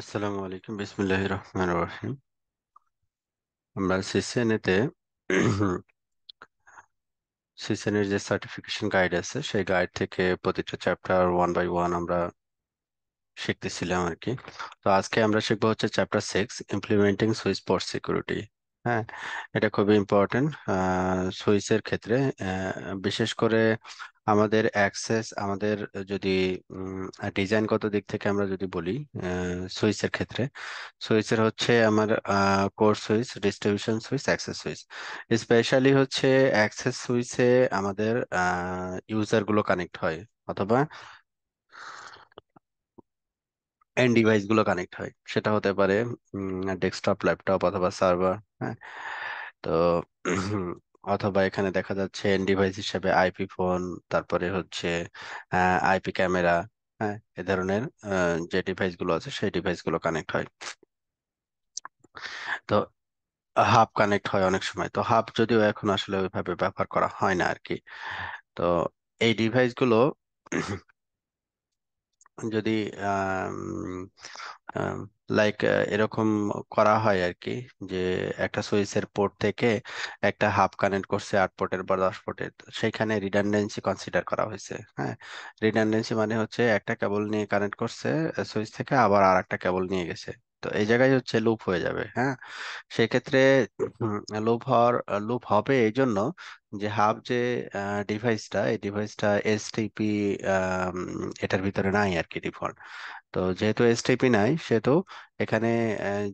আসসালামু আলাইকুম বিসমুল্লাহ রহমান রহিম আমরা সিসিএনএতে e সিসিএনের e যে সার্টিফিকেশন গাইড আছে সেই গাইড থেকে প্রতিটা চ্যাপ্টার ওয়ান বাই ওয়ান আমরা শিখতেছিলাম আর কি তো আজকে আমরা শিখবো হচ্ছে chapter six implementing switch port security হ্যাঁ এটা খুবই ইম্পর্টেন্ট সুইচের ক্ষেত্রে বিশেষ করে আমাদের অ্যাক্সেস আমাদের যদি ডিজাইনগত দিক থেকে আমরা যদি বলি সুইচের ক্ষেত্রে সুইচের হচ্ছে আমার core switch distribution switch access switch specially হচ্ছে অ্যাক্সেস সুইচে আমাদের ইউজারগুলো কানেক্ট হয় অথবা এন্ড ডিভাইসগুলো কানেক্ট হয় সেটা হতে পারে ডেস্কটপ ল্যাপটপ অথবা সার্ভার হ্যাঁ তো অথবা এখানে দেখা যাচ্ছে ডিভাইস হিসেবে আইপি ফোন তারপরে হচ্ছে আইপি ক্যামেরা হ্যাঁ এ ধরনের যে ডিভাইসগুলো আছে সেই ডিভাইসগুলো কানেক্ট হয় তো হাব কানেক্ট হয় অনেক সময় তো হাব যদিও এখন আসলে ওইভাবে ব্যবহার করা হয় না আর কি তো এই ডিভাইসগুলো যদি লাইক এরকম করা হয় আর কি যে একটা সুইচের পোর্ট থেকে একটা হাফ কানেক্ট করছে আট পোর্টের বা দশ পোর্টের সেখানে রিডান্ডেন্সি কনসিডার করা হয়েছে হ্যাঁ রিডান্ডেন্সি মানে হচ্ছে একটা কেবল নিয়ে কানেক্ট করছে সুইচ থেকে আবার আর একটা কেবল নিয়ে গেছে তো এই জায়গায় হচ্ছে লুপ হয়ে যাবে হ্যাঁ সেক্ষেত্রে লুপ হওয়ার লুপ হবে এই জন্য যে হাব যে ডিভাইসটা এই ডিভাইসটা এসটিপি এটার ভিতরে নাই আর কি ডিফল্ট তো যেহেতু এসটিপি নাই সেহেতু এখানে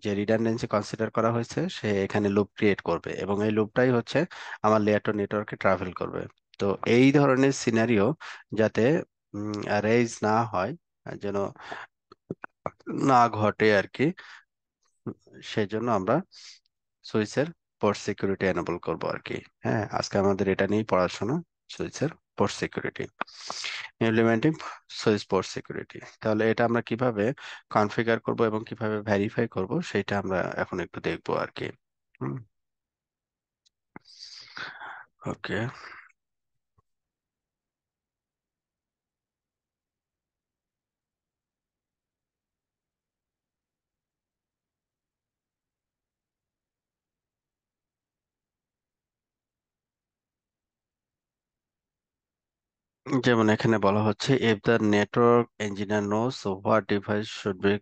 যে রিডান্ডেন্সি কনসিডার করা হয়েছে সে এখানে লুপ ক্রিয়েট করবে এবং এই লুপটাই হচ্ছে আমার লেয়ার টু নেটওয়ার্কে ট্রাভেল করবে তো এই ধরনের সিনারিও যাতে রেজ না হয় যেন না ঘটে আর কি সেজন্য আমরা সুইসের পোর্ট সিকিউরিটি এনেবল করব আর কি হ্যাঁ আজকে আমাদের এটা নিয়ে পড়াশোনা সুইসের port security implementing switch port security তাহলে এটা আমরা কিভাবে কনফিগার করব এবং কিভাবে ভেরিফাই করব সেটা আমরা এখন একটু দেখব আর কি ওকে যেমন এখানে বলা হচ্ছে if the network engineer knows so device device should be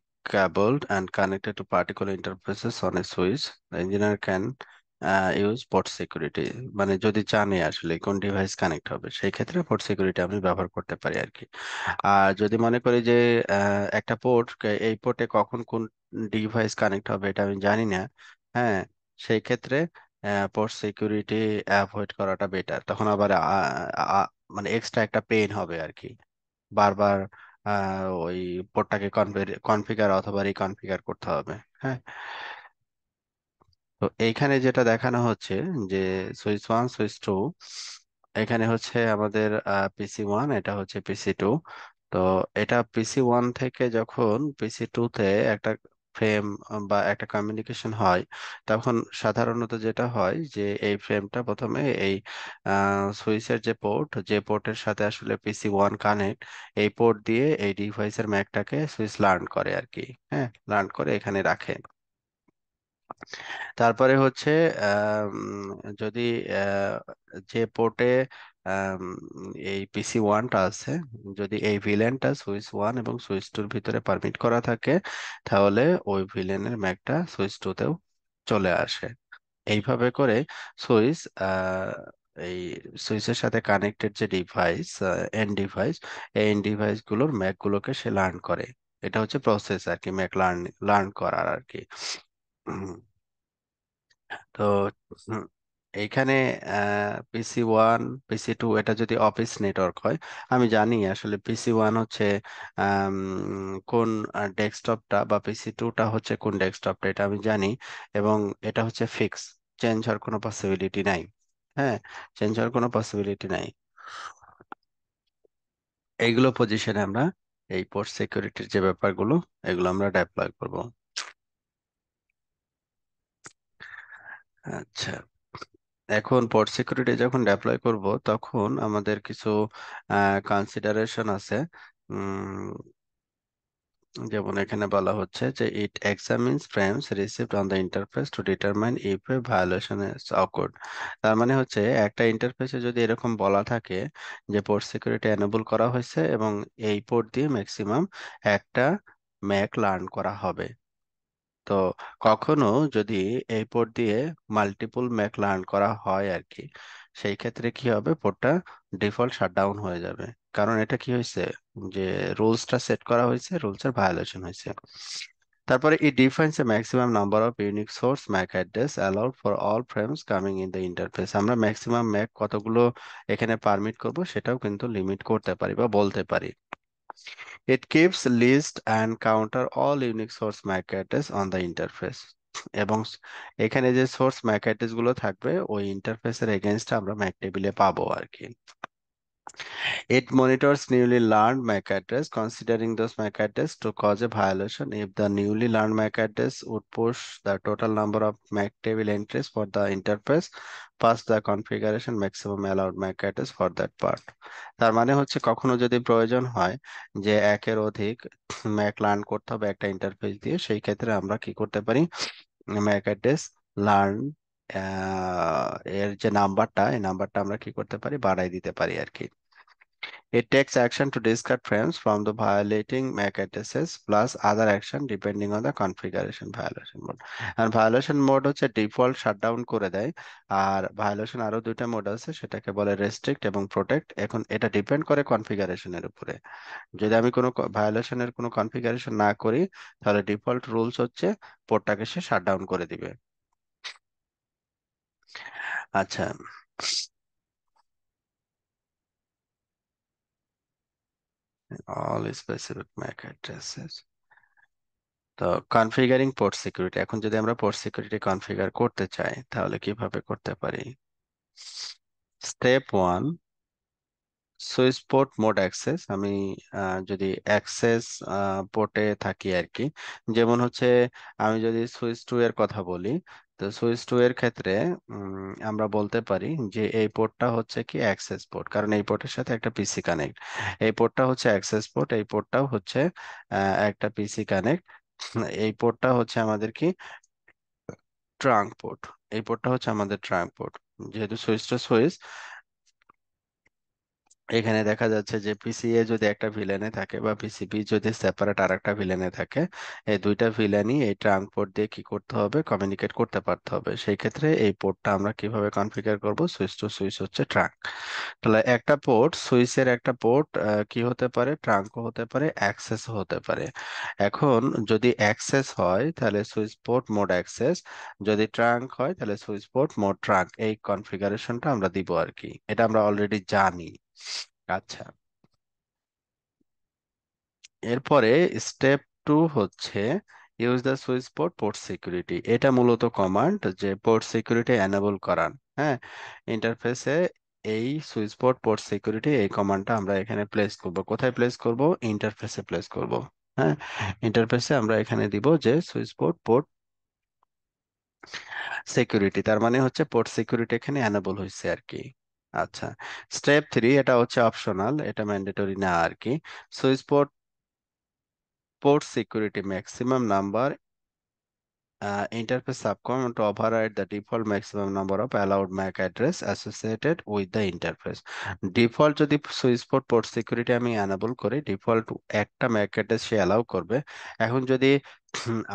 and and connected particular interfaces on a switch engineer can use port security মানে যদি জানে আসলে কোন ডিভাইস কানেক্ট হবে সেই ক্ষেত্রে পোর্ট সিকিউরিটি আমি ব্যবহার করতে পারি আর কি আর যদি মনে করি যে একটা পোর্ট এই পোর্টে কখন কোন ডিভাইস কানেক্ট হবে এটা আমি জানি না হ্যাঁ সেই ক্ষেত্রে পোর্ট সিকিউরিটি অ্যাভয়েড করাটা বেটার তখন আবার মানে এক্সট্রা একটা পেইন হবে আর কি বারবার ওই পোর্টটাকে কনফিগার অথবা রিকনফিগার করতে হবে হ্যাঁ তো এইখানে যেটা দেখানো হচ্ছে যে সুইচ ওয়ান সুইচ টু এখানে হচ্ছে আমাদের পিসি ওয়ান এটা হচ্ছে পিসি টু তো এটা পিসি ওয়ান থেকে যখন পিসি টু তে একটা ফ্রেম বা একটা কমিউনিকেশন হয় তখন সাধারণত যেটা হয় যে এই ফ্রেমটা প্রথমে এই সুইচের যে পোর্ট যে পোর্টের সাথে আসলে পিসি ওয়ান কানেক্ট এই পোর্ট দিয়ে এই ডিভাইসের ম্যাকটাকে সুইচ লার্ন করে আর কি হ্যাঁ লার্ন করে এখানে রাখে তারপরে হচ্ছে যদি যে পোর্টে এই পিসি ওয়ানটা আছে যদি এই ভিলেনটা সুইচ ওয়ান এবং সুইচ টুর ভিতরে পারমিট করা থাকে তাহলে ওই ভিলেনের ম্যাকটা সুইচ টুতেও চলে আসে এইভাবে করে সুইচ এই সুইচের সাথে কানেক্টেড যে ডিভাইস এন ডিভাইস এই এন্ড ডিভাইসগুলোর ম্যাকগুলোকে সে লার্ন করে এটা হচ্ছে প্রসেস আর কি ম্যাক লার্ন লার্ন করার আর কি তো এখানে পিসি ওয়ান পিসি টু এটা যদি অফিস নেটওয়ার্ক হয় আমি জানি আসলে পিসি ওয়ান হচ্ছে কোন ডেস্কটপটা বা পিসি টুটা হচ্ছে কোন ডেস্কটপটা এটা আমি জানি এবং এটা হচ্ছে ফিক্স চেঞ্জ হওয়ার কোনো পসিবিলিটি নাই হ্যাঁ চেঞ্জ হওয়ার কোনো পসিবিলিটি নাই এইগুলো পজিশনে আমরা এই পোর্ট সিকিউরিটির যে ব্যাপারগুলো এগুলো আমরা ডেপ্লয় করব আচ্ছা এখন পড সিকিউরিটি যখন অ্যাপ্লাই করব তখন আমাদের কিছু কনসিডারেশন আছে যেমন এখানে বলা হচ্ছে যে it examines frames received on the interface to determine if a violation is occurred তার মানে হচ্ছে একটা ইন্টারফেসে যদি এরকম বলা থাকে যে পোর্ট সিকিউরিটি এনেবল করা হয়েছে এবং এই পোর্ট দিয়ে ম্যাক্সিমাম একটা ম্যাক লার্ন করা হবে তো কখনো যদি এই পোর্ট দিয়ে মাল্টিপল ম্যাক লার্ন করা হয় আর কি সেই ক্ষেত্রে কি হবে পোর্টটা ডিফল্ট শাটডাউন হয়ে যাবে কারণ এটা কি হয়েছে যে রুলসটা সেট করা হয়েছে রুলসের ভায়োলেশন হয়েছে তারপরে it defines a maximum number of unique source MAC address allowed for all frames coming in the interface আমরা ম্যাক্সিমাম ম্যাক কতগুলো এখানে পারমিট করব সেটাও কিন্তু লিমিট করতে পারি বা বলতে পারি It keeps list and counter all unique source MAC address on the interface. এবং এখানে যে সোর্স ম্যাক অ্যাড্রেস গুলো থাকবে ওই ইন্টারফেসের এগেনস্টে আমরা ম্যাক টেবিলে পাবো আর কি It monitors newly learned MAC address, considering those MAC address to cause a violation if the newly learned MAC address would push the total number of MAC table entries for the interface past the configuration maximum allowed MAC address for that part. তার মানে হচ্ছে কখনো যদি প্রয়োজন হয় যে একের অধিক ম্যাক লার্ন করতে হবে একটা ইন্টারফেস দিয়ে সেই ক্ষেত্রে আমরা কি করতে পারি MAC address লার্ন এর যে নাম্বারটা এই নাম্বারটা আমরা কি করতে পারি বাড়াই দিতে পারি আর কি It takes action to discard frames from the violating MAC addresses plus other action depending on the configuration violation mode. And violation mode হচ্ছে ডিফল্ট শাটডাউন করে দেয় আর ভায়োলেশন আরো দুইটা মোড আছে সেটাকে বলে রেস্ট্রিক্ট এবং প্রোটেক্ট এখন এটা ডিপেন্ড করে কনফিগারেশনের উপরে যদি আমি কোনো ভায়োলেশনের কোনো কনফিগারেশন না করি তাহলে ডিফল্ট রুলস হচ্ছে পোর্টটাকে সে শাটডাউন করে দিবে আচ্ছা all specific MAC addresses তো কনফিগারিং পোর্ট সিকিউরিটি এখন যদি আমরা পোর্ট সিকিউরিটি কনফিগার করতে চাই তাহলে কিভাবে করতে পারি step one switch port mode access আমি যদি অ্যাক্সেস পোর্টে থাকি আর কি যেমন হচ্ছে আমি যদি সুইচ টু এর কথা বলি তো সুইচ টু এর ক্ষেত্রে আমরা বলতে পারি যে এই পোর্টটা হচ্ছে কি অ্যাক্সেস পোর্ট কারণ এই পোর্টের সাথে একটা পিসি কানেক্ট এই পোর্টটা হচ্ছে অ্যাক্সেস পোর্ট এই পোর্টটাও হচ্ছে একটা পিসি কানেক্ট এই পোর্টটা হচ্ছে আমাদের কি ট্রাঙ্ক পোর্ট এই পোর্টটা হচ্ছে আমাদের ট্রাঙ্ক পোর্ট যেহেতু সুইচ টু সুইচ এখানে দেখা যাচ্ছে যে পিসিএ যদি একটা ভিলেনে থাকে বা পিসিপি যদি সেপারেট আর একটা ভিলেনে থাকে এই দুইটা ভিলেনই এই ট্রাঙ্ক পোর্ট দিয়ে কি করতে হবে কমিউনিকেট করতে পারতে হবে সেই ক্ষেত্রে এই পোর্টটা আমরা কিভাবে কনফিগার করব সুইচ টু সুইচ হচ্ছে ট্রাঙ্ক তাহলে একটা পোর্ট সুইচের একটা পোর্ট কি হতে পারে ট্রাঙ্কও হতে পারে অ্যাক্সেস হতে পারে এখন যদি অ্যাক্সেস হয় তাহলে সুইচ পোর্ট মোড অ্যাক্সেস যদি ট্রাঙ্ক হয় তাহলে সুইচ পোর্ট মোড ট্রাঙ্ক এই কনফিগারেশনটা আমরা দিব আর কি এটা আমরা অলরেডি জানি আচ্ছা এরপরে স্টেপ টু হচ্ছে use the switch port port security এটা মূলত কমান্ড যে পোর্ট সিকিউরিটি এনেবল করান হ্যাঁ ইন্টারফেসে এই সুইচ পোর্ট পোর্ট সিকিউরিটি এই কমান্ডটা আমরা এখানে প্লেস করব কোথায় প্লেস করব ইন্টারফেসে প্লেস করব হ্যাঁ ইন্টারফেসে আমরা এখানে দিব যে সুইচ পোর্ট পোর্ট সিকিউরিটি তার মানে হচ্ছে পোর্ট সিকিউরিটি এখানে এনেবল হয়েছে আর কি আচ্ছা স্টেপ থ্রি এটা হচ্ছে অপশনাল এটা ম্যান্ডেটরি না আর কি switch port port security maximum number interface সাবকম override the default maximum number of allowed MAC address associated with the interface default যদি সুইচ পোর্ট পোর্ট সিকিউরিটি আমি অ্যানেবল করি ডিফল্ট একটা ম্যাক অ্যাড্রেস সে allow করবে এখন যদি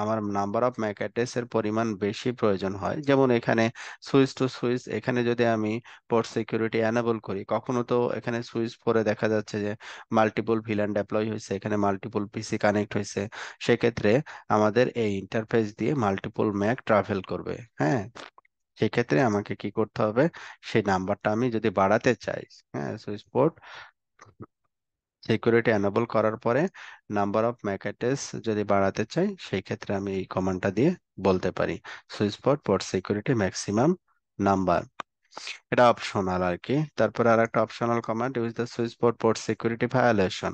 আমার নাম্বার অফ ম্যাক এর পরিমাণ বেশি প্রয়োজন হয় যেমন এখানে সুইচ টু সুইচ এখানে যদি আমি পোর্ট সিকিউরিটি এনেবল করি কখনো তো এখানে সুইচ পরে দেখা যাচ্ছে যে মাল্টিপল ভিলান ডেপ্লয় হয়েছে এখানে মাল্টিপল পিসি কানেক্ট হয়েছে সেক্ষেত্রে আমাদের এই ইন্টারফেস দিয়ে মাল্টিপল ম্যাক ট্রাভেল করবে হ্যাঁ সেক্ষেত্রে আমাকে কি করতে হবে সেই নাম্বারটা আমি যদি বাড়াতে চাই হ্যাঁ সুইচ পোর্ট সিকিউরিটি অ্যানেবল করার পরে নাম্বার অফ ম্যাকেটেস যদি বাড়াতে চাই সেই ক্ষেত্রে আমি এই কমান্ডটা দিয়ে বলতে পারি switch port port security maximum number এটা অপশনাল আর কি তারপরে আর একটা optional command use the switch port port security violation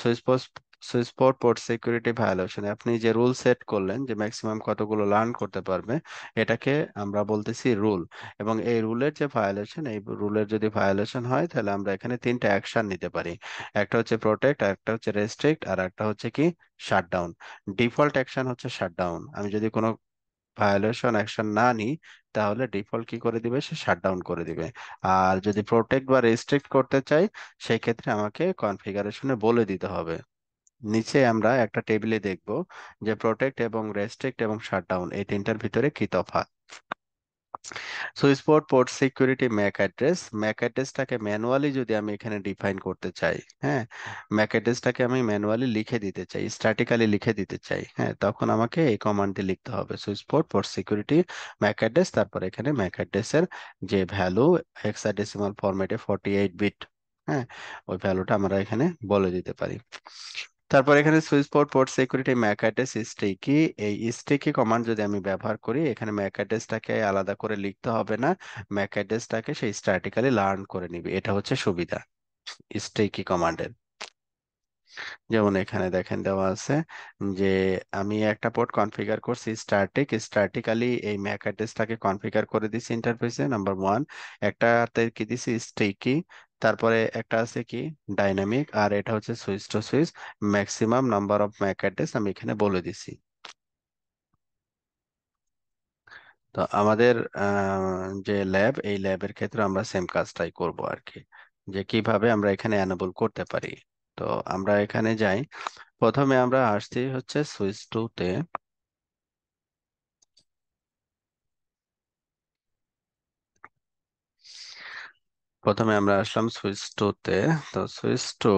switch port so port port security violation আপনি যে রুল সেট করলেন যে ম্যাক্সিমাম কতগুলো লার্ন করতে পারবে এটাকে আমরা বলতেছি রুল এবং এই রুলের যে ভায়োলেশন এই রুলের যদি ভায়োলেশন হয় তাহলে আমরা এখানে তিনটা অ্যাকশন নিতে পারি একটা হচ্ছে প্রোটেক্ট একটা হচ্ছে রেস্ট্রিক্ট আর একটা হচ্ছে কি শাটডাউন ডিফল্ট অ্যাকশন হচ্ছে শাটডাউন আমি যদি কোনো ভায়োলেশন অ্যাকশন না নিই তাহলে ডিফল্ট কি করে দিবে সে শাটডাউন করে দিবে আর যদি প্রোটেক্ট বা রেস্ট্রিক্ট করতে চাই সেই ক্ষেত্রে আমাকে কনফিগারেশনে বলে দিতে হবে নিচে আমরা একটা টেবিলে দেখব যে প্রোটেক্ট এবং রেস্ট্রিক্ট এবং শাটডাউন এই তিনটার ভিতরে কি তফাৎ sport port security MAC address MAC অ্যাড্রেসটাকে ম্যানুয়ালি যদি আমি এখানে ডিফাইন করতে চাই হ্যাঁ ম্যাক অ্যাড্রেসটাকে আমি ম্যানুয়ালি লিখে দিতে চাই স্ট্যাটিক্যালি লিখে দিতে চাই হ্যাঁ তখন আমাকে এই কমান্ডটি লিখতে হবে sport port security MAC address তারপর এখানে ম্যাক অ্যাড্রেসের যে ভ্যালু হেক্সাডেসিমাল ফরম্যাটে ফর্টি এইট বিট হ্যাঁ ওই ভ্যালুটা আমরা এখানে বলে দিতে পারি তারপর এখানে switch port port security MAC address sticky এই স্টিকি কমান্ড যদি আমি ব্যবহার করি এখানে ম্যাক অ্যাড্রেসটাকে আলাদা করে লিখতে হবে না ম্যাক অ্যাড্রেসটাকে সেই স্ট্যাটিক্যালি লার্ন করে নিবে এটা হচ্ছে সুবিধা স্টিকি কমান্ডের যেমন এখানে দেখেন দেওয়া আছে যে আমি একটা পোর্ট কনফিগার করছি স্ট্যাটিক স্ট্যাটিক্যালি এই ম্যাক অ্যাড্রেসটাকে কনফিগার করে দিছি ইন্টারফেসে নাম্বার ওয়ান একটাতে কি দিছি স্টিকি তারপরে একটা আছে কি ডাইনামিক আর এটা হচ্ছে switch two switch maximum number of MAC address আমি এখানে বলে দিছি তো আমাদের যে ল্যাব এই ল্যাবের ক্ষেত্রে আমরা সেম কাজটাই করব আর কি যে কিভাবে আমরা এখানে অ্যানেবল করতে পারি তো আমরা এখানে যাই প্রথমে আমরা আসছি হচ্ছে সুইচ টুতে তে প্রথমে আমরা আসলাম সুইচ টু তে তো switch two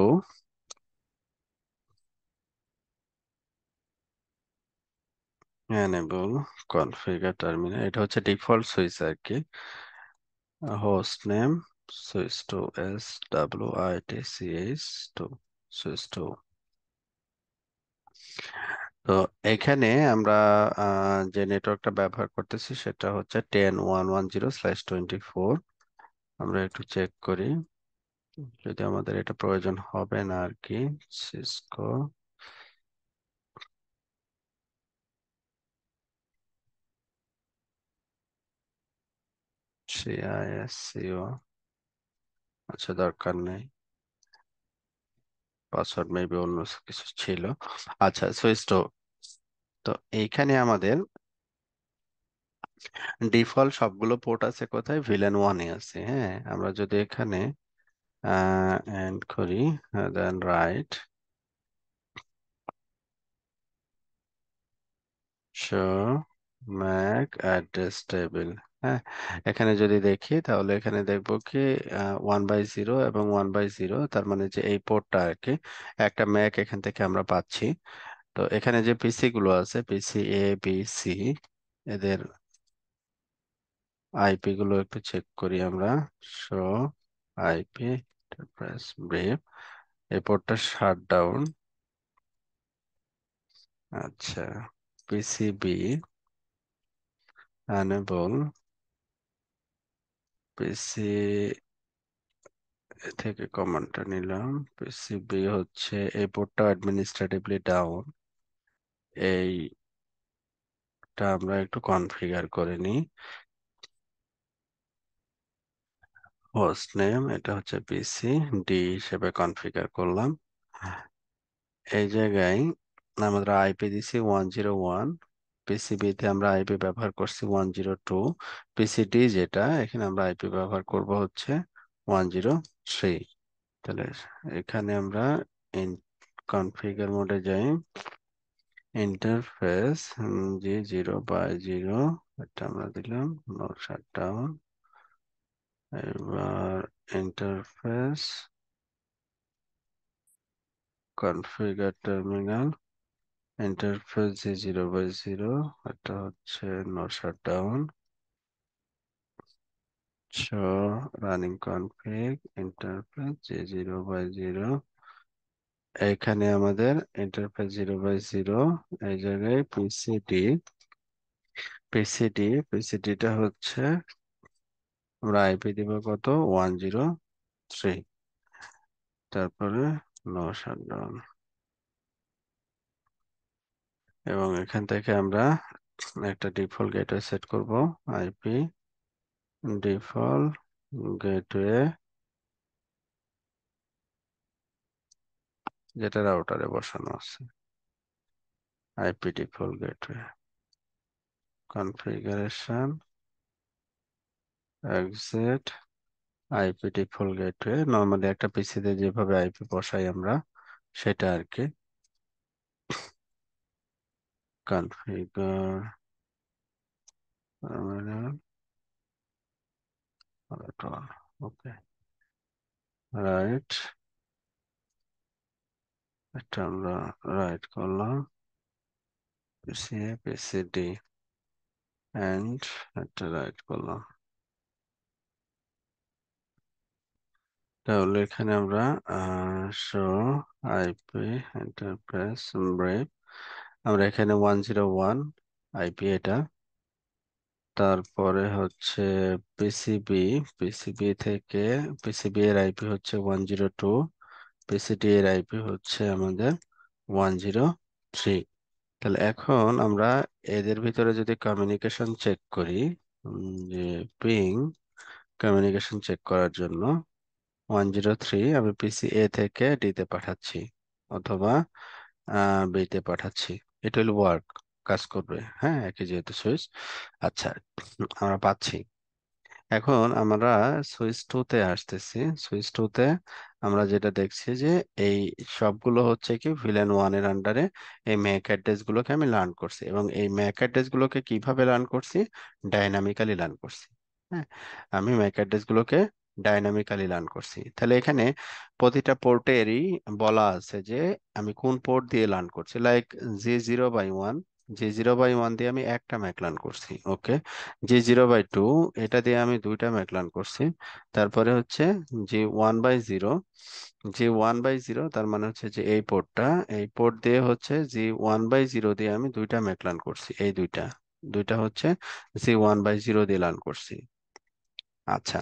enable configure terminal এটা হচ্ছে ডিফল্ট সুইচ আর কি host name switch two S W I T C H two switch two তো এখানে আমরা যে নেটওয়ার্কটা ব্যবহার করতেছি সেটা হচ্ছে ten one one zero slash twenty four আমরা একটু চেক করি যদি আমাদের এটা প্রয়োজন হবে না আর কি সিসকো সিআইএসসিও আচ্ছা দরকার নেই পাসওয়ার্ড মেবি অন্য কিছু ছিল আচ্ছা সুইচ তো এইখানে আমাদের ডিফল্ট সবগুলো পোর্ট আছে কোথায় ভিলেন ওয়ানে আছে হ্যাঁ আমরা যদি এখানে এন্ড করি then right show MAC address table হ্যাঁ এখানে যদি দেখি তাহলে এখানে দেখব কি ওয়ান বাই জিরো এবং ওয়ান বাই জিরো তার মানে যে এই পোর্টটা আর কি একটা ম্যাক এখান থেকে আমরা পাচ্ছি তো এখানে যে পিসি গুলো আছে পিসি এ বি সি এদের আইপি গুলো একটু চেক করি আমরা শো আইপি প্রেস ব্রেভ এই পোর্টটা শাট ডাউন আচ্ছা পিসিবি এনেবল পিসি থেকে কমান্ডটা নিলাম পিসিবি হচ্ছে এই পোর্টটা অ্যাডমিনিস্ট্রেটিভলি ডাউন এইটা আমরা একটু কনফিগার করে নিই হোস্ট নেম এটা হচ্ছে পিসি ডি হিসেবে কনফিগার করলাম এই জায়গায় আমাদের আইপি দিছি ওয়ান জিরো ওয়ান পিসিবিতে আমরা আইপি ব্যবহার করছি ওয়ান জিরো টু পিসিডি যেটা এখানে আমরা আইপি ব্যবহার করব হচ্ছে ওয়ান জিরো থ্রি তাহলে এখানে আমরা ইন কনফিগার মোডে যাই interface G zero by zero এটা আমরা দিলাম নো শাটডাউন এবার interface configure terminal interface G zero by zero এটা হচ্ছে নো ডাউন ছ running config interface G zero by zero এখানে আমাদের ইন্টারফেস জিরো বাই জিরো এই জায়গায় পিসিডি পিসিডি পিসিটিটা হচ্ছে আমরা আইপি দিব কত ওয়ান জিরো থ্রি তারপরে লসাগু এবং এখান থেকে আমরা একটা ডিফল্ট গেটওয়ে সেট করব আইপি ডিফল্ট গেটওয়ে যেটা রাউটারে বসানো আছে IP default gateway configuration exit IP default gateway normally একটা পিসিতে যেভাবে আইপি বসাই আমরা সেটা আর কি configure terminal at all. Okay. এটা আমরা রাইট করলাম পিসিএ পিসিডি এন্ড এটা রাইট করলাম তাহলে এখানে আমরা শো আইপি এন্টারপ্রাইজ ব্রেভ আমরা এখানে ওয়ান জিরো ওয়ান আইপি এটা তারপরে হচ্ছে পিসিবি পিসিবি থেকে পিসিবি এর আইপি হচ্ছে ওয়ান জিরো টু পিসিটি এর আইপি হচ্ছে আমাদের ওয়ান জিরো থ্রি তাহলে এখন আমরা এদের ভিতরে যদি কমিউনিকেশন চেক করি যে পিং কমিউনিকেশন চেক করার জন্য ওয়ান জিরো থ্রি আমি পিসি এ থেকে ডিতে পাঠাচ্ছি অথবা বিতে পাঠাচ্ছি ইট উইল ওয়ার্ক কাজ করবে হ্যাঁ একই যেহেতু সুইচ আচ্ছা আমরা পাচ্ছি এখন আমরা সুইচ টুতে আসতেছি সুইচ টুতে আমরা যেটা দেখছি যে এই সবগুলো হচ্ছে কি ভিলেন ওয়ানের আন্ডারে এই ম্যাক অ্যাড্রেসগুলোকে আমি লার্ন করছি এবং এই ম্যাক অ্যাড্রেসগুলোকে কিভাবে লার্ন করছি ডাইনামিক্যালি লার্ন করছি হ্যাঁ আমি ম্যাক অ্যাড্রেসগুলোকে ডাইনামিক্যালি লার্ন করছি তাহলে এখানে প্রতিটা পোর্টেরই বলা আছে যে আমি কোন পোর্ট দিয়ে লার্ন করছি like G zero by one G zero by one দিয়ে আমি একটা ম্যাকলান করছি okay G zero by two এটা দিয়ে আমি দুইটা লার্ন করছি তারপরে হচ্ছে G one by zero G one by zero তার মানে হচ্ছে যে এই পোর্টটা এই পোর্ট দিয়ে হচ্ছে জি ওয়ান বাই জিরো দিয়ে আমি দুইটা লার্ন করছি এই দুইটা দুইটা হচ্ছে জি ওয়ান বাই জিরো দিয়ে লার্ন করছি আচ্ছা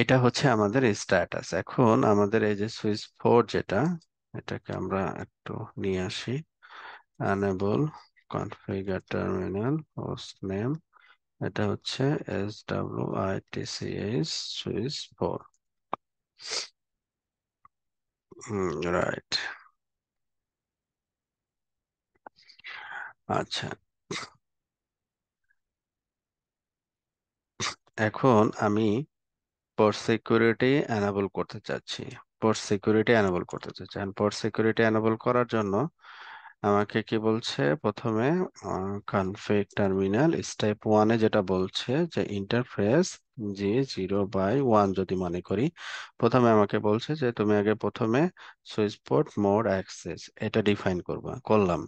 এটা হচ্ছে আমাদের স্ট্যাটাস এখন আমাদের এই যে সুইচ ফোর যেটা এটাকে আমরা একটু নিয়ে আসি enable configure terminal host name এটা হচ্ছে S W I T C S switch four right আচ্ছা এখন আমি পর সিকিউরিটি অ্যানাবল করতে চাচ্ছি পর সিকিউরিটি অ্যানাবল করতে চাচ্ছি এখন পর সিকিউরিটি অ্যানাবল করার জন্য আমাকে কি বলছে প্রথমে কনফিগ টার্মিনাল স্টেপ ওয়ানে যেটা বলছে যে interface G zero by one যদি মনে করি প্রথমে আমাকে বলছে যে তুমি আগে প্রথমে সুইচ পোর্ট মোড অ্যাক্সেস এটা ডিফাইন করবা করলাম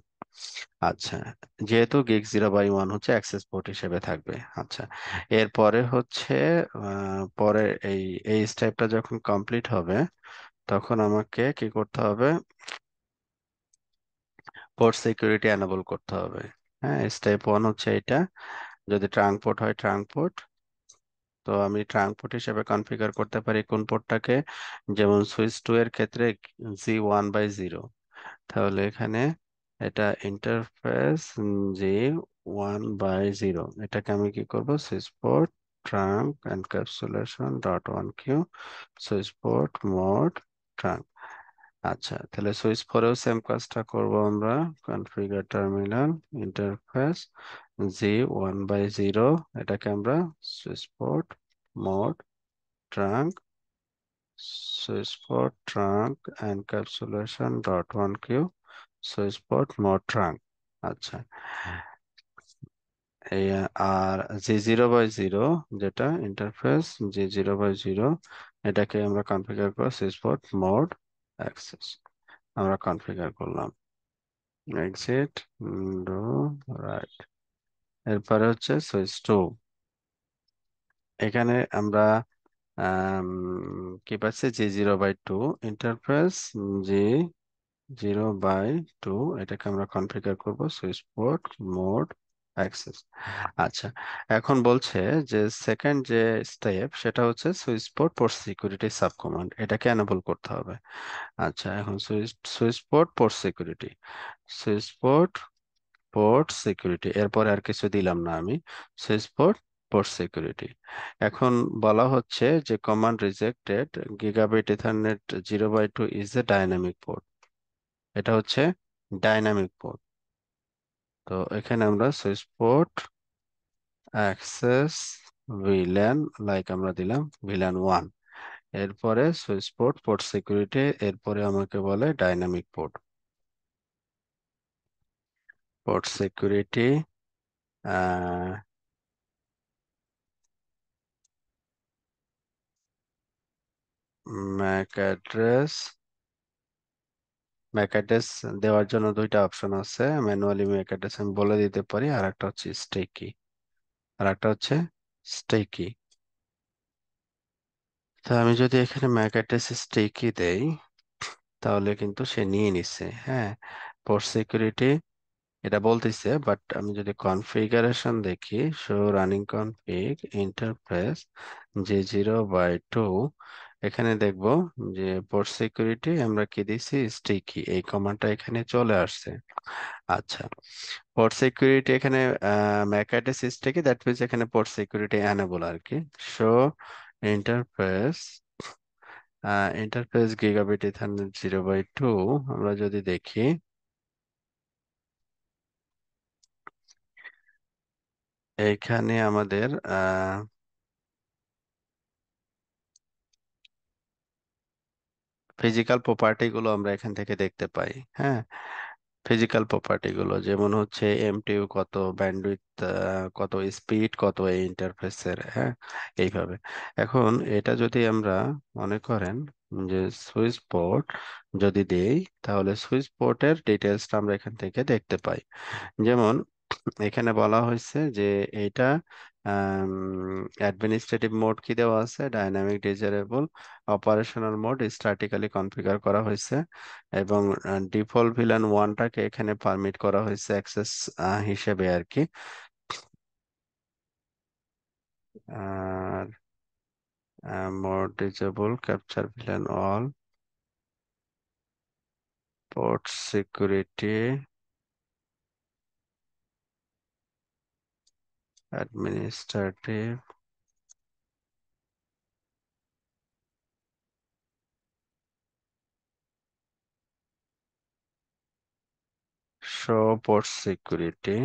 আচ্ছা যেহেতু গিগ জিরো বাই ওয়ান হচ্ছে অ্যাক্সেস পোর্ট হিসেবে থাকবে আচ্ছা এরপরে হচ্ছে পরে এই এই স্টেপটা যখন কমপ্লিট হবে তখন আমাকে কি করতে হবে পোর্ট সিকিউরিটি অ্যানাবল করতে হবে হ্যাঁ স্টেপ ওয়ান হচ্ছে এটা যদি ট্রাঙ্ক পোর্ট হয় ট্রাঙ্ক পোর্ট তো আমি ট্রাঙ্ক পোর্ট হিসেবে কনফিগার করতে পারি কোন পোর্টটাকে যেমন সুইচ টু এর ক্ষেত্রে জি ওয়ান বাই জিরো তাহলে এখানে এটা interface G one by zero এটাকে আমি কি করবো switchport trunk encapsulation dot one q switchport mode trunk আচ্ছা তাহলে সুইচ পরেও সেম কাজটা করবো আমরা configure terminal interface G one by zero এটাকে আমরা switchport mode trunk switchport trunk encapsulation dot one Q switch port mode trunk আচ্ছা এই আর জি জিরো বাই জিরো যেটা interface G zero by zero এটাকে আমরা কনফিগার করে সুইচ পোর্ট মোড অ্যাক্সেস আমরা কনফিগার করলাম এক্সিট ডো রাইট এরপরে হচ্ছে সুইচ টু এখানে আমরা কি পাচ্ছি G zero by two interface G zero by two এটাকে আমরা কনফিগার করব সুইচ পোর্ট মোড অ্যাক্সেস আচ্ছা এখন বলছে যে সেকেন্ড যে স্টেপ সেটা হচ্ছে switch port port security sub command এটাকে এনেবল করতে হবে আচ্ছা এখন switch switch port port security switch port port security এরপরে আর কিছু দিলাম না আমি সুইচ পোর্ট পোর্ট সিকিউরিটি এখন বলা হচ্ছে যে command rejected gigabit Ethernet zero by two is a dynamic port এটা হচ্ছে ডাইনামিক পোর্ট তো এখানে আমরা switch port access VLAN like আমরা দিলাম ভিলেন ওয়ান এরপরে সুইচ পোর্ট পোর্ট সিকিউরিটি এরপরে আমাকে বলে dynamic port port security MAC address MAC address দেওয়ার জন্য দুইটা অপশন আছে ম্যানুয়ালি মেকাডেস আমি বলে দিতে পারি আর একটা হচ্ছে স্টেকি আর একটা হচ্ছে স্টেকি তা আমি যদি এখানে ম্যাকাডেস স্টেকি দেই তাহলে কিন্তু সে নিয়ে নিছে হ্যাঁ পোর্ট সিকিউরিটি এটা বলতেছে বাট আমি যদি কনফিগারেশন দেখি show running config interface G zero by two এখানে দেখব যে পোর্ট সিকিউরিটি আমরা কি দিছি স্টিকি এই কমান্ডটা এখানে চলে আসছে আচ্ছা পোর্ট সিকিউরিটি এখানে ম্যাকাটেস স্টিকি দ্যাট মিনস এখানে পোর্ট সিকিউরিটি এনেবল আর কি show interface interface gigabit Ethernet zero by two আমরা যদি দেখি এখানে আমাদের আহ ফিজিক্যাল প্রপার্টিগুলো আমরা এখান থেকে দেখতে পাই হ্যাঁ ফিজিক্যাল প্রপার্টিগুলো যেমন হচ্ছে এমটিউ কত ব্যান্ডউইথ কত স্পিড কত এই ইন্টারফেসের হ্যাঁ এইভাবে এখন এটা যদি আমরা মনে করেন যে সুইচ পোর্ট যদি দেই তাহলে সুইচ পোর্টের ডিটেলসটা আমরা এখান থেকে দেখতে পাই যেমন এখানে বলা হয়েছে যে এটা অ্যাডমিনিস্ট্রেটিভ মোড কি দেওয়া আছে dynamic desirable operational mode statically configure করা হয়েছে এবং ডিফল্ট ভিলান ওয়ানটাকে এখানে পারমিট করা হয়েছে অ্যাক্সেস হিসেবে আর কি আর mode disable capture VLAN all port security administrative show port security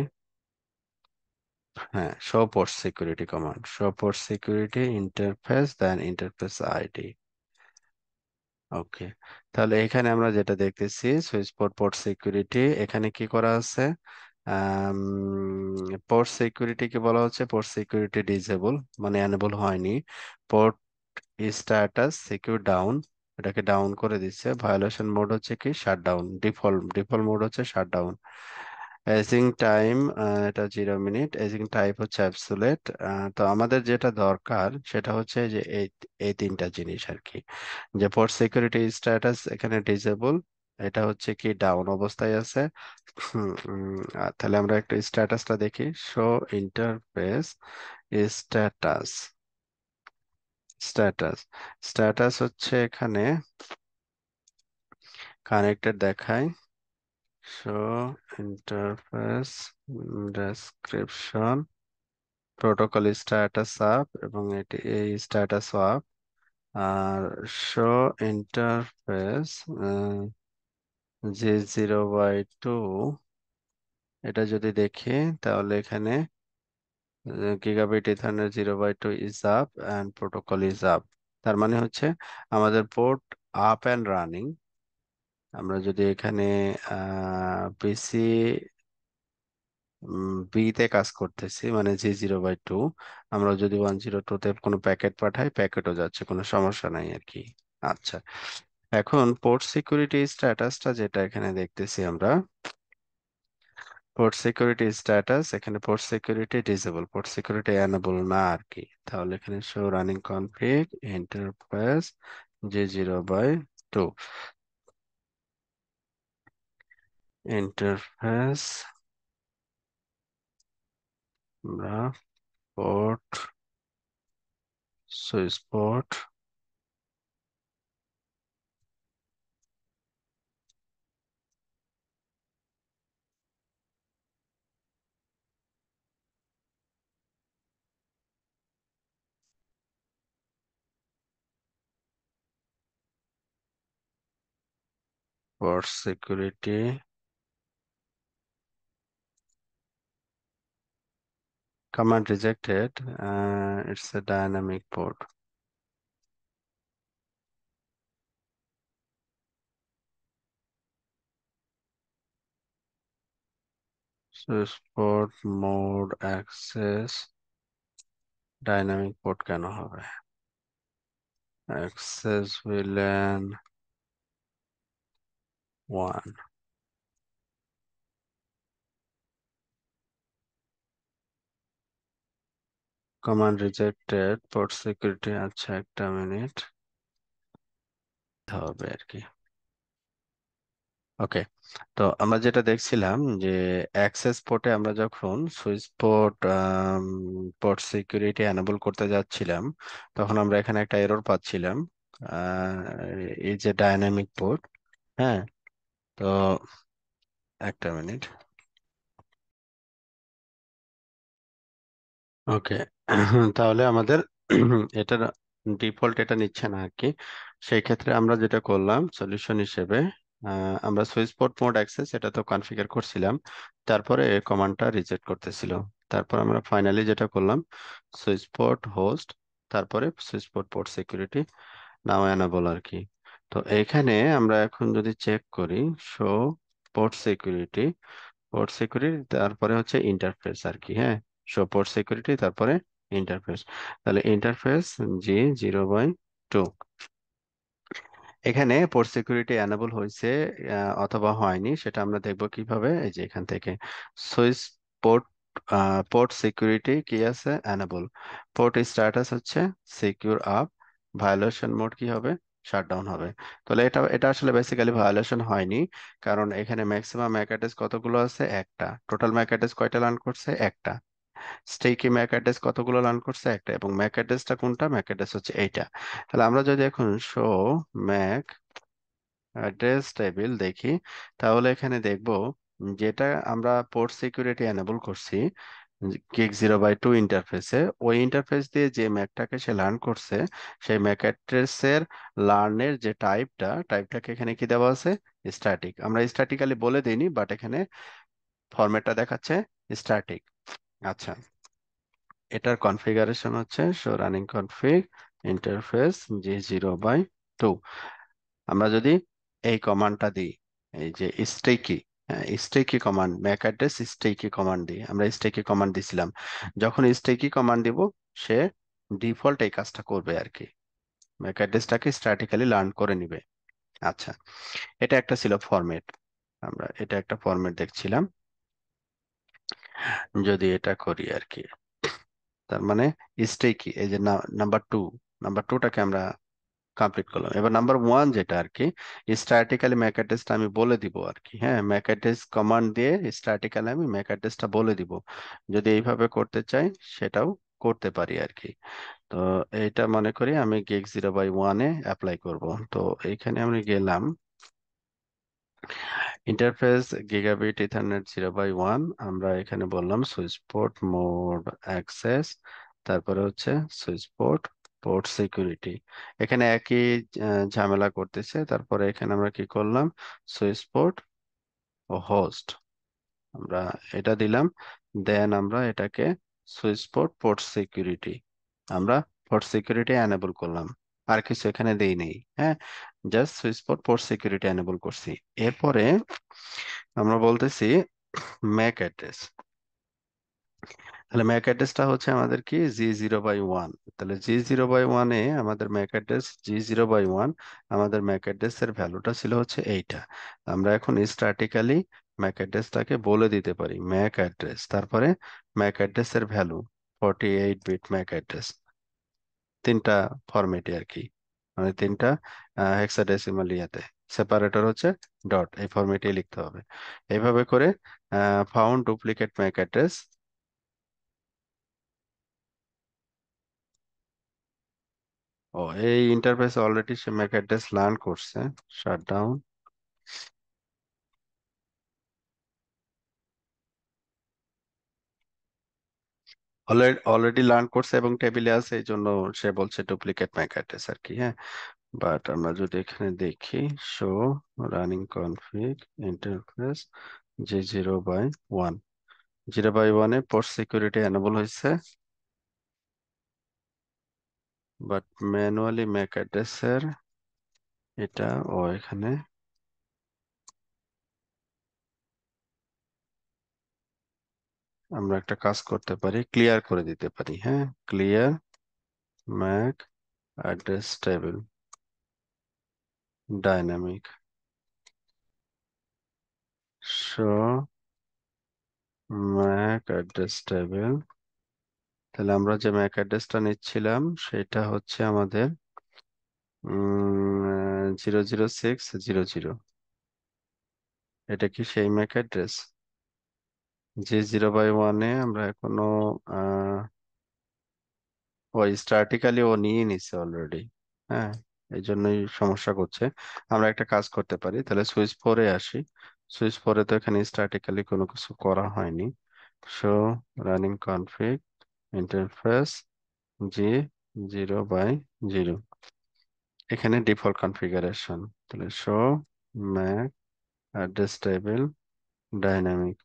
হ্যাঁ show port security command show port security interface then interface id okay তাহলে এখানে আমরা যেটা দেখতেছি সুইচ পোর্ট পোর্ট সিকিউরিটি এখানে কি করা আছে পোর্ট সিকিউরিটিকে বলা হচ্ছে পোর্ট সিকিউরিটি ডিজেবল মানে এনেবল হয়নি পোর্ট স্ট্যাটাস সিকিউর ডাউন এটাকে ডাউন করে দিচ্ছে ভায়োলেশন মোড হচ্ছে কি ডাউন ডিফল্ট ডিফল্ট মোড হচ্ছে ডাউন এজিং টাইম এটা জিরো মিনিট এজিং টাইপ হচ্ছে অ্যাবসুলেট তো আমাদের যেটা দরকার সেটা হচ্ছে যে এই এই তিনটা জিনিস আর কি যে পোর্ট সিকিউরিটি স্ট্যাটাস এখানে ডিজেবল এটা হচ্ছে কি ডাউন অবস্থায় আছে তাহলে আমরা একটা স্ট্যাটাসটা দেখি show interface status status status হচ্ছে এখানে কানেক্টেড দেখায় show interface description protocol status up এবং এটি এই স্ট্যাটাস আপ আর show interface G zero by two এটা যদি দেখি তাহলে এখানে gigabit Ethernet zero by two is up and protocol is up তার মানে হচ্ছে আমাদের পোর্ট আপ অ্যান্ড রানিং আমরা যদি এখানে পিসি বিতে কাজ করতেছি মানে জি জিরো বাই টু আমরা যদি ওয়ান জিরো টুতে কোনো প্যাকেট পাঠাই প্যাকেটও যাচ্ছে কোনো সমস্যা নাই আর কি আচ্ছা এখন পোর্ট সিকিউরিটি স্ট্যাটাসটা যেটা এখানে দেখতেছি আমরা পোর্ট সিকিউরিটি স্ট্যাটাস এখানে port security disable port security enable না আর কি তাহলে এখানে show running config interface G zero by two interface আমরা port switch port for security command rejected uh, it's a dynamic port so port mode access dynamic port can have access VLAN. one. command rejected port security আচ্ছা একটা minute হবে আর কি ওকে তো আমরা যেটা দেখছিলাম যে অ্যাক্সেস পোর্টে আমরা যখন switch port port security enable করতে যাচ্ছিলাম তখন আমরা এখানে একটা এরর পাচ্ছিলাম এই যে ডায়নামিক পোর্ট হ্যাঁ তো একটা মিনিট ওকে তাহলে আমাদের এটার ডিফল্ট এটা নিচ্ছে না আর কি সেই ক্ষেত্রে আমরা যেটা করলাম সলিউশন হিসেবে আমরা সুইচ পোর্ট মোড অ্যাক্সেস এটা তো কনফিগার করছিলাম তারপরে কমান্ডটা রিজেক্ট করতেছিল তারপর আমরা ফাইনালি যেটা করলাম সুইচ পোর্ট হোস্ট তারপরে switch port port security now enable আর কি তো এখানে আমরা এখন যদি চেক করি show port security port security তারপরে হচ্ছে ইন্টারফেস আর কি হ্যাঁ শো পোর্ট সিকিউরিটি তারপরে ইন্টারফেস তাহলে interface G zero by two এখানে পোর্ট সিকিউরিটি অ্যানেবল হয়েছে অথবা হয়নি সেটা আমরা দেখব কিভাবে এই যে এখান থেকে সুইচ পোর্ট পোর্ট সিকিউরিটি কি আছে অ্যানেবল পোর্ট স্ট্যাটাস হচ্ছে সিকিউর আপ ভায়োলেশন মোড কি হবে শাটডাউন হবে তাহলে এটা এটা আসলে বেসিক্যালি ভায়োলেশন হয়নি কারণ এখানে ম্যাক্সিমাম ম্যাক অ্যাড্রেস কতগুলো আছে একটা টোটাল ম্যাক অ্যাড্রেস কয়টা লার্ন করছে একটা স্টেকি ম্যাক অ্যাড্রেস কতগুলো লার্ন করছে একটা এবং ম্যাক অ্যাড্রেসটা কোনটা ম্যাক অ্যাড্রেস হচ্ছে এইটা তাহলে আমরা যদি এখন শো ম্যাক অ্যাড্রেস টেবিল দেখি তাহলে এখানে দেখব যেটা আমরা পোর্ট সিকিউরিটি এনেবল করছি গিগ জিরো বাই টু ইন্টারফেসে ওই ইন্টারফেস দিয়ে যে ম্যাকটাকে সে লার্ন করছে সেই ম্যাক লার্নের যে টাইপটা টাইপটাকে এখানে কি দেওয়া আছে স্ট্যাটিক আমরা স্ট্যাটিক্যালি বলে দিইনি বাট এখানে ফরম্যাটটা দেখাচ্ছে স্ট্যাটিক আচ্ছা এটার কনফিগারেশন হচ্ছে show running config interface G zero by two আমরা যদি এই কমান্ডটা দিই এই যে sticky sticky command MAC address sticky command দিয়ে আমরা স্টেকি কমান্ড দিছিলাম যখন স্টেকি কমান্ড দিব সে ডিফল্ট এই কাজটা করবে আর কি ম্যাক অ্যাড্রেসটাকে স্ট্র্যাটিক্যালি লার্ন করে নিবে আচ্ছা এটা একটা ছিল ফরম্যাট আমরা এটা একটা ফরম্যাট দেখছিলাম যদি এটা করি আর কি তার মানে স্টেকি এই যে নাম্বার টু নাম্বার টুটাকে আমরা কমপ্লিট করলাম এবার নাম্বার ওয়ান যেটা আর কি স্ট্র্যাটিক্যালি ম্যাকাটেস্ট আমি বলে দিব আর কি হ্যাঁ ম্যাকাটেস্ট কমান্ড দিয়ে স্ট্র্যাটিক্যালি আমি ম্যাকাটেস্টটা বলে দিব যদি এইভাবে করতে চাই সেটাও করতে পারি আর কি তো এটা মনে করি আমি গেক জিরো বাই ওয়ানে অ্যাপ্লাই করব তো এইখানে আমি গেলাম interface gigabit Ethernet zero by one আমরা এখানে বললাম সুইচ মোড অ্যাক্সেস তারপরে হচ্ছে সুইচ পোর্ট সিকিউরিটি এখানে একই ঝামেলা করতেছে তারপরে এখানে আমরা কি করলাম সুইচ পোর্ট ও হোস্ট আমরা এটা দিলাম দেন আমরা এটাকে সুইচ পোর্ট পোর্ট সিকিউরিটি আমরা পোর্ট সিকিউরিটি এনেবল করলাম আর কিছু এখানে দেই নেই হ্যাঁ just switch port port security enable করছি এরপরে আমরা বলতেছি ম্যাক অ্যাড্রেস তাহলে ম্যাক অ্যাড্রেসটা হচ্ছে আমাদের কি জি জিরো বাই ওয়ান তাহলে জি জিরো বাই ওয়ানে আমাদের MAC address G zero by one আমাদের ম্যাক অ্যাড্রেসের ভ্যালুটা ছিল হচ্ছে এইটা আমরা এখন স্ট্যাটিক্যালি ম্যাক অ্যাড্রেসটাকে বলে দিতে পারি ম্যাক অ্যাড্রেস তারপরে ম্যাক অ্যাড্রেসের value forty eight bit MAC address তিনটা ফরম্যাটে আর কি মানে তিনটা হেক্সাডেসিমাল ইয়াতে সেপারেটর হচ্ছে ডট এই ফরম্যাটে লিখতে হবে এইভাবে করে ফাউন্ড ডুপ্লিকেট ম্যাক অ্যাড্রেস ও এই ইন্টারফেস অলরেডি সে ম্যাক অ্যাড্রেস লার্ন করছে শাটডাউন অলরেডি লার্ন করছে এবং টেবিলে আছে এই জন্য সে বলছে ডুপ্লিকেট ম্যাক অ্যাড্রেস আর কি হ্যাঁ বাট আমরা যদি এখানে দেখি show running config interface G zero by one zero by ওয়ানে পোর্ট সিকিউরিটি এনেবল হয়েছে বাট ম্যানুয়ালি ম্যাক অ্যাড্রেসের এটা ও এখানে আমরা একটা কাজ করতে পারি ক্লিয়ার করে দিতে পারি হ্যাঁ clear MAC address table dynamic show mac address table তাহলে আমরা যে ম্যাক অ্যাড্রেসটা নিচ্ছিলাম সেটা হচ্ছে আমাদের zero zero six zero zero এটা কি সেই MAC address G zero by ওয়ানে আমরা এখনো ওই স্ট্র্যাটিক্যালি ও নিয়ে নিছে অলরেডি হ্যাঁ এই জন্যই সমস্যা করছে আমরা একটা কাজ করতে পারি তাহলে সুইচ ফোরে আসি সুইচ ফোরে তো এখানে স্ট্র্যাটিক্যালি কোনো কিছু করা হয়নি show running config interface G zero by zero এখানে ডিফল্ট কনফিগারেশন তাহলে show MAC address table dynamic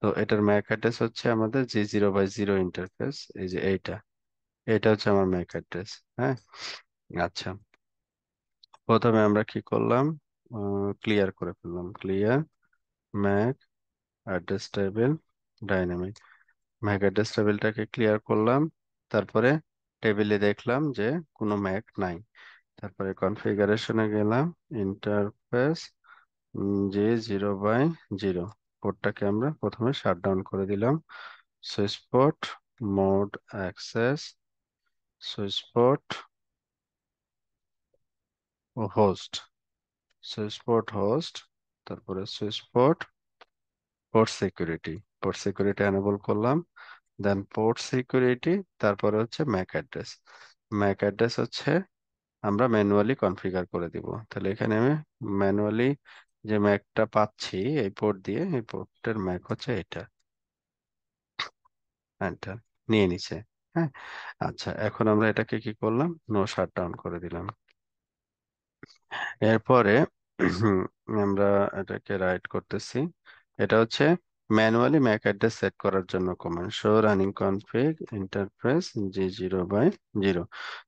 তো এটার ম্যাক অ্যাড্রেস হচ্ছে আমাদের G zero by zero interface এই যে এইটা এটা হচ্ছে আমার ম্যাক অ্যাড্রেস হ্যাঁ আচ্ছা প্রথমে আমরা কি করলাম ক্লিয়ার করে ফেললাম clear MAC address table dynamic address টেবিলটাকে ক্লিয়ার করলাম তারপরে টেবিলে দেখলাম যে কোনো ম্যাক নাই তারপরে কনফিগারেশনে গেলাম ইন্টারফেস যে জিরো বাই জিরো কোডটাকে আমরা প্রথমে ডাউন করে দিলাম switchport mode access switchport host switchport host তারপরে switchport port security port security enable করলাম দেন পোর্ট সিকিউরিটি তারপরে হচ্ছে ম্যাক অ্যাড্রেস ম্যাক অ্যাড্রেস হচ্ছে আমরা ম্যানুয়ালি কনফিগার করে দিব তাহলে এখানে আমি ম্যানুয়ালি যে ম্যাকটা পাচ্ছি এই পোর্ট দিয়ে এই পোর্টের ম্যাক হচ্ছে এটা এন্টার নিয়ে নিছে হ্যাঁ আচ্ছা এখন আমরা এটাকে কি করলাম নো ডাউন করে দিলাম এরপরে আমরা এটাকে রাইট করতেছি এটা হচ্ছে ম্যানুয়ালি ম্যাক অ্যাড্রেস সেট করার জন্য command show running config interface G zero by zero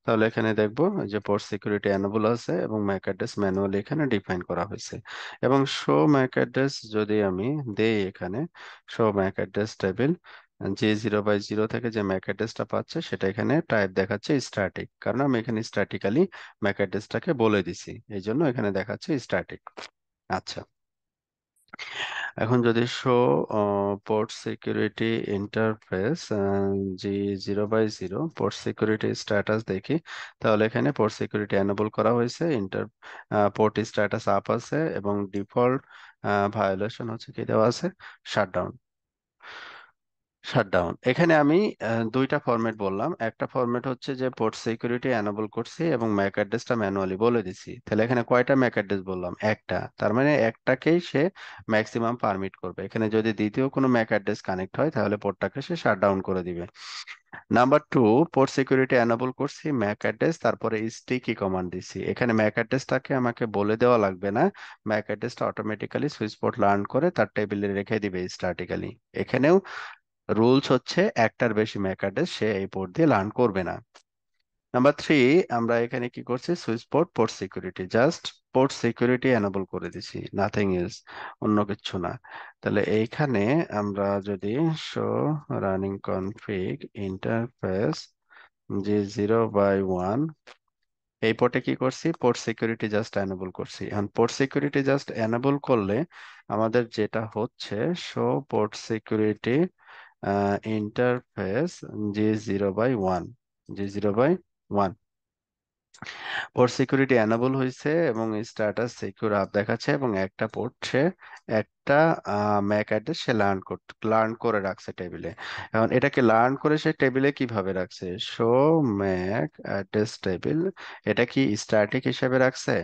তাহলে এখানে দেখবো যে পোর্ট সিকিউরিটি অ্যানেবল আছে এবং ম্যাক অ্যাড্রেস ম্যানুয়ালি এখানে ডিফাইন করা হয়েছে এবং শো ম্যাক অ্যাড্রেস যদি আমি দেই এখানে শো ম্যাক অ্যাড্রেস টেবিল যে জিরো বাই জিরো থেকে যে ম্যাক অ্যাড্রেসটা পাচ্ছে সেটা এখানে টাইপ দেখাচ্ছে স্ট্যাটিক কারণ আমি এখানে স্ট্যাটিক্যালি ম্যাক অ্যাড্রেসটাকে বলে দিছি এই জন্য এখানে দেখাচ্ছে স্ট্যাটিক আচ্ছা এখন যদি show port security interface G zero by zero port security status দেখি তাহলে এখানে পোর্ট সিকিউরিটি এনেবল করা হয়েছে ইন্টার পোর্ট স্ট্যাটাস আপ আছে এবং ডিফল্ট ভায়োলেশন হচ্ছে কি দেওয়া আছে শাটডাউন শাটডাউন এখানে আমি দুইটা ফরম্যাট বললাম একটা ফরম্যাট হচ্ছে যে পোর্ট সিকিউরিটি এনেবল করছি এবং ম্যাক অ্যাড্রেসটা ম্যানুয়ালি বলে দিছি তাহলে এখানে কয়টা ম্যাক অ্যাড্রেস বললাম একটা তার মানে একটাকেই সে ম্যাক্সিমাম পারমিট করবে এখানে যদি দ্বিতীয় কোনো ম্যাক অ্যাড্রেস কানেক্ট হয় তাহলে পোর্টটাকে সে শাটডাউন করে দিবে number two port security enable করছি ম্যাক অ্যাড্রেস তারপরে স্টিকি কমান্ড দিছি এখানে ম্যাক অ্যাড্রেসটাকে আমাকে বলে দেওয়া লাগবে না ম্যাক অ্যাড্রেসটা অটোমেটিক্যালি সুইচ পোর্ট লার্ন করে তার টেবিলে রেখে দিবে স্ট্যাটিক্যালি এখানেও রুলস হচ্ছে একটার বেশি ম্যাক অ্যাড্রেস সে এই পোর্ট দিয়ে লার্ন করবে না নাম্বার থ্রি আমরা এখানে কি করছি switch port port security just port security enable করে দিছি নাথিং ইজ অন্য কিছু না তাহলে এইখানে আমরা যদি show running config interface G zero by one এই পোর্টে কি করছি পোর্ট সিকিউরিটি জাস্ট এনেবল করছি এখন পোর্ট সিকিউরিটি জাস্ট এনেবল করলে আমাদের যেটা হচ্ছে show port security interface J0 by 1 J0 by 1 port security enable হয়েছে এবং স্ট্যাটাস সিকিউর আপ দেখাচ্ছে এবং একটা পোর্ট সে একটা ম্যাক অ্যাড্রেস সে লার্ন করতে লার্ন করে রাখছে টেবিলে এখন এটাকে লার্ন করে সে টেবিলে কিভাবে রাখছে শো ম্যাক অ্যাড্রেস টেবিল এটা কি স্ট্যাটিক হিসেবে রাখছে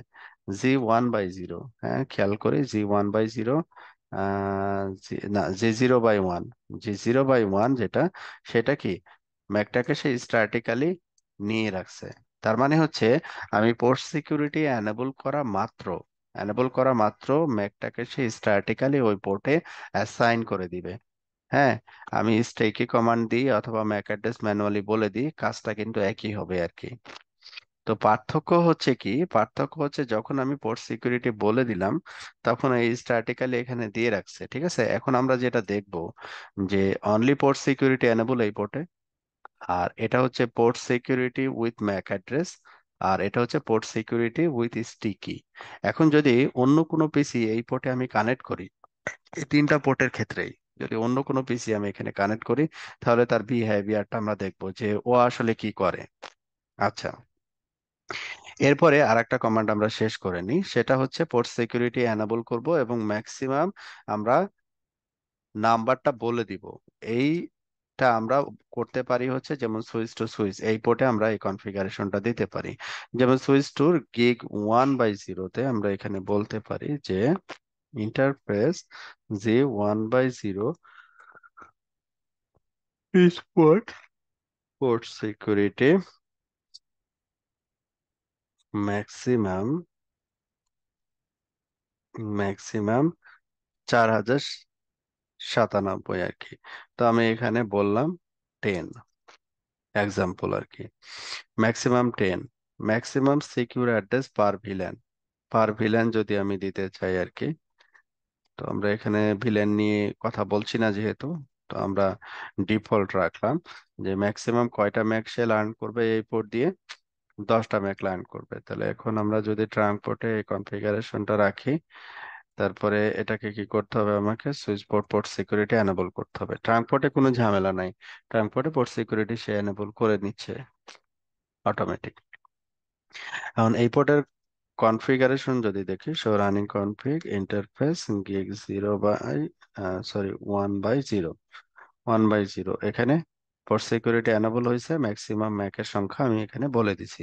জি ওয়ান বাই জিরো হ্যাঁ খেয়াল করি জি ওয়ান বাই জিরো না J zero by one J zero by one যেটা সেটা কি ম্যাকটাকে সে স্ট্র্যাটিক্যালি নিয়ে রাখছে তার মানে হচ্ছে আমি পোর্ট সিকিউরিটি অ্যানেবল করা মাত্র এনেবল করা মাত্র ম্যাকটাকে সে স্ট্র্যাটিক্যালি ওই পোর্টে অ্যাসাইন করে দিবে হ্যাঁ আমি স্টেকে কমান্ড দিই অথবা ম্যাক অ্যাড্রেস ম্যানুয়ালি বলে দিই কাজটা কিন্তু একই হবে আর কি তো পার্থক্য হচ্ছে কি পার্থক্য হচ্ছে যখন আমি পোর্ট সিকিউরিটি বলে দিলাম তখন এই স্ট্যাটিক্যালি এখানে দিয়ে রাখছে ঠিক আছে এখন আমরা যেটা দেখব যে অনলি পোর্ট সিকিউরিটি এনেবল এই পোর্টে আর এটা হচ্ছে port security with MAC address আর এটা হচ্ছে পোর্ট সিকিউরিটি উইথ স্টিকি এখন যদি অন্য কোনো পিসি এই পোর্টে আমি কানেক্ট করি এই তিনটা পোর্টের ক্ষেত্রেই যদি অন্য কোনো পিসি আমি এখানে কানেক্ট করি তাহলে তার বিহেভিয়ারটা আমরা দেখবো যে ও আসলে কি করে আচ্ছা এরপরে আরেকটা কমান্ড আমরা শেষ করে নিই সেটা হচ্ছে পোর্ট সিকিউরিটি এনাবল করব এবং ম্যাক্সিমাম আমরা নাম্বারটা বলে দিব এইটা আমরা করতে পারি হচ্ছে যেমন সুইচ টু সুইচ এই পোর্টে আমরা এই কনফিগারেশনটা দিতে পারি যেমন সুইচ টুর গিগ ওয়ান বাই জিরোতে আমরা এখানে বলতে পারি যে interface J one by zero port port security maximum maximum চার হাজার সাতানব্বই আর কি তো আমি এখানে বললাম টেন এক্সাম্পল আর কি maximum ten maximum secure address per VLAN per VLAN যদি আমি দিতে চাই আর কি তো আমরা এখানে ভিলেন নিয়ে কথা বলছি না যেহেতু তো আমরা ডিফল্ট রাখলাম যে ম্যাক্সিমাম কয়টা ম্যাক্সেল আর্ন করবে এই পোর্ট দিয়ে দশটা মেঘ লাইন করবে তাহলে এখন আমরা যদি ট্রাঙ্কপোর্টে এই কনফিগারেশনটা রাখি তারপরে এটাকে কি করতে হবে আমাকে switch port port security enable করতে হবে ট্রাঙ্কপোর্টে কোনো ঝামেলা নাই ট্রাঙ্কপোর্টে পোর্ট সিকিউরিটি সে এনেবল করে নিচ্ছে অটোমেটিক এখন এই পোর্টের কনফিগারেশন যদি দেখি show running config interface gig zero by sorry one by zero one by zero এখানে ফর সিকিউরিটি এনাবল হয়েছে ম্যাক্সিমাম ম্যাকের সংখ্যা আমি এখানে বলে দিছি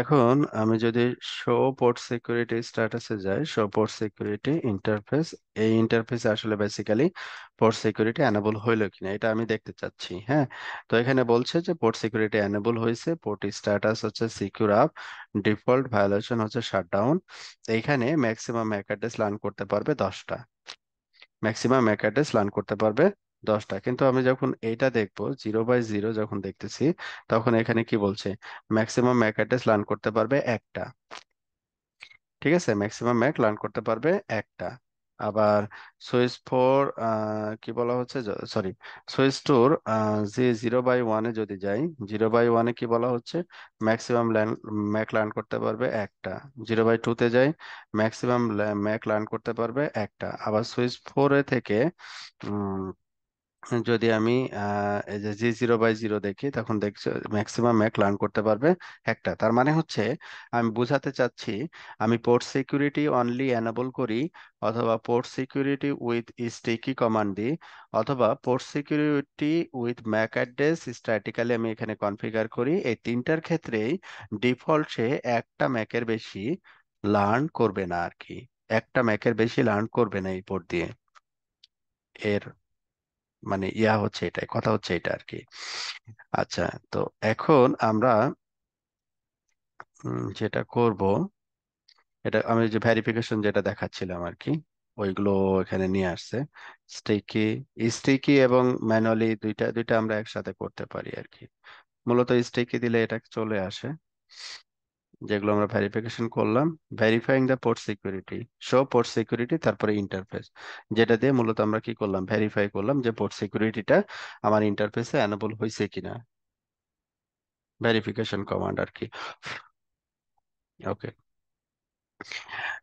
এখন আমি যদি শো পোর্ট সিকিউরিটি স্ট্যাটাসে যাই শো পোর্ট সিকিউরিটি ইন্টারফেস এই ইন্টারফেসে আসলে বেসিক্যালি পোর্ট সিকিউরিটি অ্যানেবল হইলো কিনা এটা আমি দেখতে চাচ্ছি হ্যাঁ তো এখানে বলছে যে পোর্ট সিকিউরিটি অ্যানেবল হয়েছে পোর্ট স্ট্যাটাস হচ্ছে সিকিউর আপ ডিফল্ট ভায়োলেশন হচ্ছে শাট ডাউন এইখানে ম্যাক্সিমাম অ্যাড্রেস লার্ন করতে পারবে দশটা ম্যাক্সিমাম অ্যাড্রেস লার্ন করতে পারবে দশটা কিন্তু আমি যখন এইটা দেখবো জিরো বাই জিরো যখন দেখতেছি তখন এখানে কি বলছে ম্যাক্সিমাম ম্যাক অ্যাড্রেস লার্ন করতে পারবে একটা ঠিক আছে ম্যাক্সিমাম ম্যাক লার্ন করতে পারবে একটা আবার সুইচ ফোর কি বলা হচ্ছে সরি সুইচ টুর যে জিরো বাই ওয়ানে যদি যাই জিরো বাই ওয়ানে কি বলা হচ্ছে ম্যাক্সিমাম ম্যাক লার্ন করতে পারবে একটা জিরো বাই টুতে যাই ম্যাক্সিমাম ম্যাক লার্ন করতে পারবে একটা আবার সুইচ ফোরে থেকে যদি আমি এই যে জি জিরো বাই জিরো দেখি তখন দেখছো ম্যাক্সিমাম ম্যাক লার্ন করতে পারবে একটা তার মানে হচ্ছে আমি বোঝাতে চাচ্ছি আমি পোর্ট সিকিউরিটি অনলি এনেবল করি অথবা port security with sticky command দিই অথবা port security with MAC address statically আমি এখানে কনফিগার করি এই তিনটার ক্ষেত্রেই ডিফল্ট সে একটা ম্যাকের বেশি লার্ন করবে না আর কি একটা ম্যাকের বেশি লার্ন করবে না এই পোর্ট দিয়ে এর মানে ইয়া হচ্ছে এটা কথা হচ্ছে এটা আর কি আচ্ছা তো এখন আমরা যেটা করব এটা আমি যে ভেরিফিকেশন যেটা দেখাচ্ছিলাম আর কি ওইগুলো এখানে নিয়ে আসছে স্টিকি স্টিকি এবং ম্যানুয়ালি দুইটা দুইটা আমরা একসাথে করতে পারি আর কি মূলত স্টিকি দিলে এটা চলে আসে যেগুলো আমরা ভেরিফিকেশন করলাম verifying the port security show port security তারপরে ইন্টারফেস যেটা দিয়ে মূলত আমরা কি করলাম ভেরিফাই করলাম যে পোর্ট সিকিউরিটিটা আমার ইন্টারফেসে অ্যানেবল হয়েছে কিনা ভেরিফিকেশন কমান্ড আর কি ওকে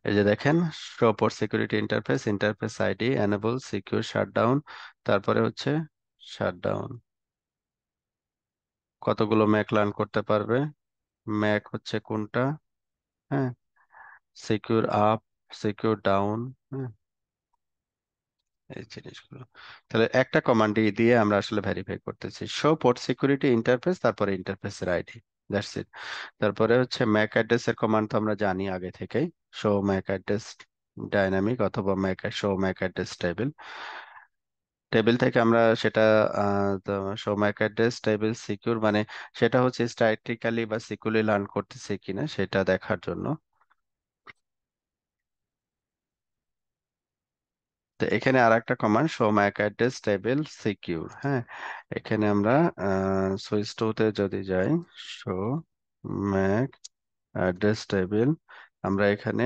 এই যে দেখেন show port security interface interface ID enable secure shutdown তারপরে হচ্ছে শাটডাউন কতগুলো ম্যাক লার্ন করতে পারবে ম্যাক হচ্ছে কোনটা হ্যাঁ সিকিউর আপ সিকিউর ডাউন হ্যাঁ এই জিনিসগুলো তাহলে একটা কমান্ড দিয়ে আমরা আসলে ভেরিফাই করতেছি শো পোর্ট সিকিউরিটি ইন্টারফেস তারপরে ইন্টারফেসের আইডি দ্যাটস ইট তারপরে হচ্ছে ম্যাক অ্যাড্রেসের কমান্ড তো আমরা জানি আগে থেকেই শো ম্যাক অ্যাড্রেস ডাইনামিক অথবা MAC show MAC address table table থেকে আমরা সেটা show MAC address table secure মানে সেটা হচ্ছে স্ট্যাটিক্যালি বা সিকিউরলি লার্ন করতেছে কিনা সেটা দেখার জন্য তো এখানে আর একটা command show MAC address table secure হ্যাঁ এখানে আমরা সুইচ টুতে যদি যাই শো ম্যাক অ্যাড্রেস টেবিল আমরা এখানে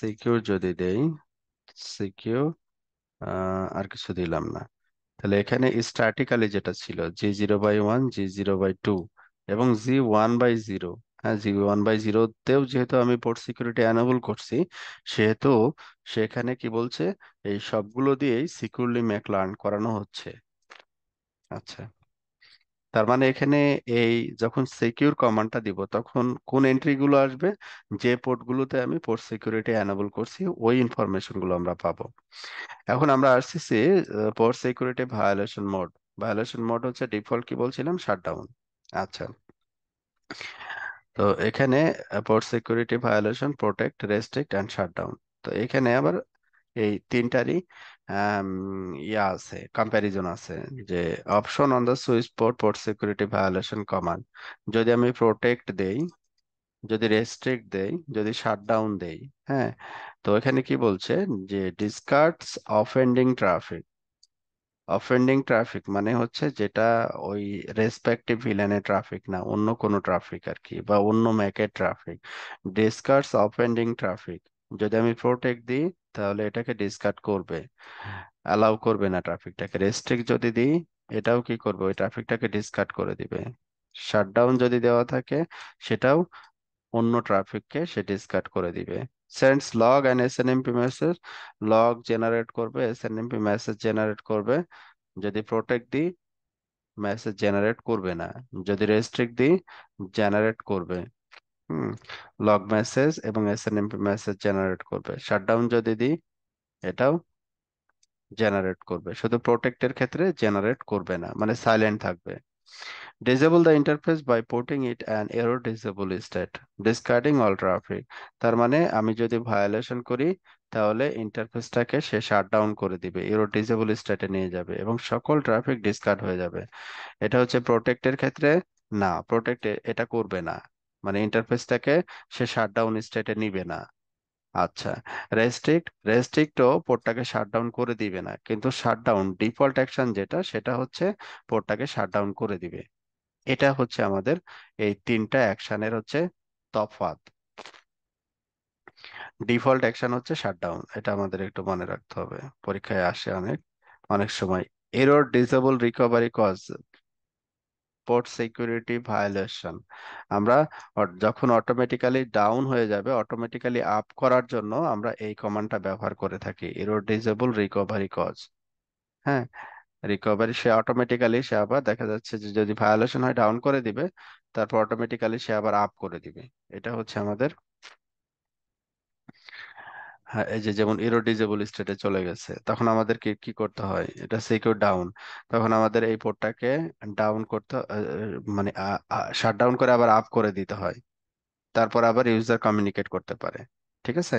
সিকিউর যদি দেই সিকিউর আর কিছু দিলাম না তাহলে এখানে স্ট্র্যাটিক্যালি যেটা ছিল G zero by one G zero by two এবং জি ওয়ান বাই জিরো হ্যাঁ জি ওয়ান বাই জিরোতেও যেহেতু আমি পোর্ট সিকিউরিটি অ্যানেবল করছি সেহেতু সেখানে কি বলছে এই সবগুলো দিয়েই সিকিউরলি ম্যাক লার্ন করানো হচ্ছে আচ্ছা তার মানে এখানে এই যখন সিকিউর কমান্ডটা দিব তখন কোন এন্ট্রিগুলো আসবে যে পোর্টগুলোতে আমি পোর্ট সিকিউরিটি অ্যানাবল করছি ওই ইনফরমেশনগুলো আমরা পাবো এখন আমরা আসছি port security violation mode violation mode হচ্ছে ডিফল্ট কি বলছিলাম শাটডাউন আচ্ছা তো এখানে port security violation protect restrict and shutdown তো এখানে আবার এই তিনটারই ইয়া আছে কম্প্যারিজন আছে যে option on the switch port port security violation command যদি আমি প্রোটেক্ট দেই যদি রেস্ট্রিক্ট দেই যদি শাটডাউন দেই হ্যাঁ তো এখানে কি বলছে যে discards offending traffic offending traffic মানে হচ্ছে যেটা ওই রেসপেক্টিভ ভিলেনের ট্রাফিক না অন্য কোনো ট্রাফিক আর কি বা অন্য ম্যাকের ট্রাফিক ডিসকার্টস অফেন্ডিং ট্রাফিক যদি আমি প্রোটেক্ট দিই তাহলে এটাকে ডিসকার্ড করবে অ্যালাউ করবে না ট্রাফিকটাকে রেস্ট্রিক্ট যদি দিই এটাও কি করবে ওই ট্রাফিকটাকে ডিসকার্ড করে দিবে শাটডাউন যদি দেওয়া থাকে সেটাও অন্য ট্রাফিককে সে ডিসকার্ড করে দিবে sends log and S N MP message log generate করবে S N MP message generate করবে যদি প্রোটেক্ট দিই মেসেজ জেনারেট করবে না যদি রেস্ট্রিক্ট দিই জেনারেট করবে হুম লগ মেসেজ এবং এসএনএমপি মেসেজ জেনারেট করবে শাটডাউন যদি দিই এটাও জেনারেট করবে শুধু প্রোটেক্টের ক্ষেত্রে জেনারেট করবে না মানে সাইলেন্ট থাকবে disable the interface by putting it an error disable state discarding all traffic তার মানে আমি যদি ভায়োলেশন করি তাহলে ইন্টারফেসটাকে সে শাটডাউন করে দিবে এরর ডিসেবল স্টেটে নিয়ে যাবে এবং সকল ট্রাফিক ডিসকার্ড হয়ে যাবে এটা হচ্ছে প্রোটেক্টের ক্ষেত্রে না প্রোটেক্ট এটা করবে না মানে ইন্টারফেসটাকে সে শাটডাউন স্টেটে নিবে না আচ্ছা রেস্ট্রিক্ট রেস্ট্রিক্টও পোর্টটাকে শাটডাউন করে দিবে না কিন্তু শাটডাউন ডিফল্ট অ্যাকশন যেটা সেটা হচ্ছে পোর্টটাকে শাটডাউন করে দিবে এটা হচ্ছে আমাদের এই তিনটা অ্যাকশনের হচ্ছে তফাৎ ডিফল্ট অ্যাকশন হচ্ছে শাটডাউন এটা আমাদের একটু মনে রাখতে হবে পরীক্ষায় আসে অনেক অনেক সময় error disable recovery cause port security violation আমরা যখন অটোমেটিক্যালি ডাউন হয়ে যাবে অটোমেটিক্যালি আপ করার জন্য আমরা এই কমান্ডটা ব্যবহার করে থাকি এরর রিকভারি কজ হ্যাঁ রিকভারি সে অটোমেটিক্যালি সে আবার দেখা যাচ্ছে যে যদি ভায়োলেশন হয় ডাউন করে দিবে তারপর অটোমেটিক্যালি সে আবার আপ করে দিবে এটা হচ্ছে আমাদের হ্যাঁ এই যে যেমন ইরোডিজেবল স্টেটে চলে গেছে তখন আমাদেরকে কি করতে হয় এটা সিকিউর ডাউন তখন আমাদের এই পোর্টটাকে ডাউন করতে মানে শাট ডাউন করে আবার আপ করে দিতে হয় তারপর আবার ইউজার কমিউনিকেট করতে পারে ঠিক আছে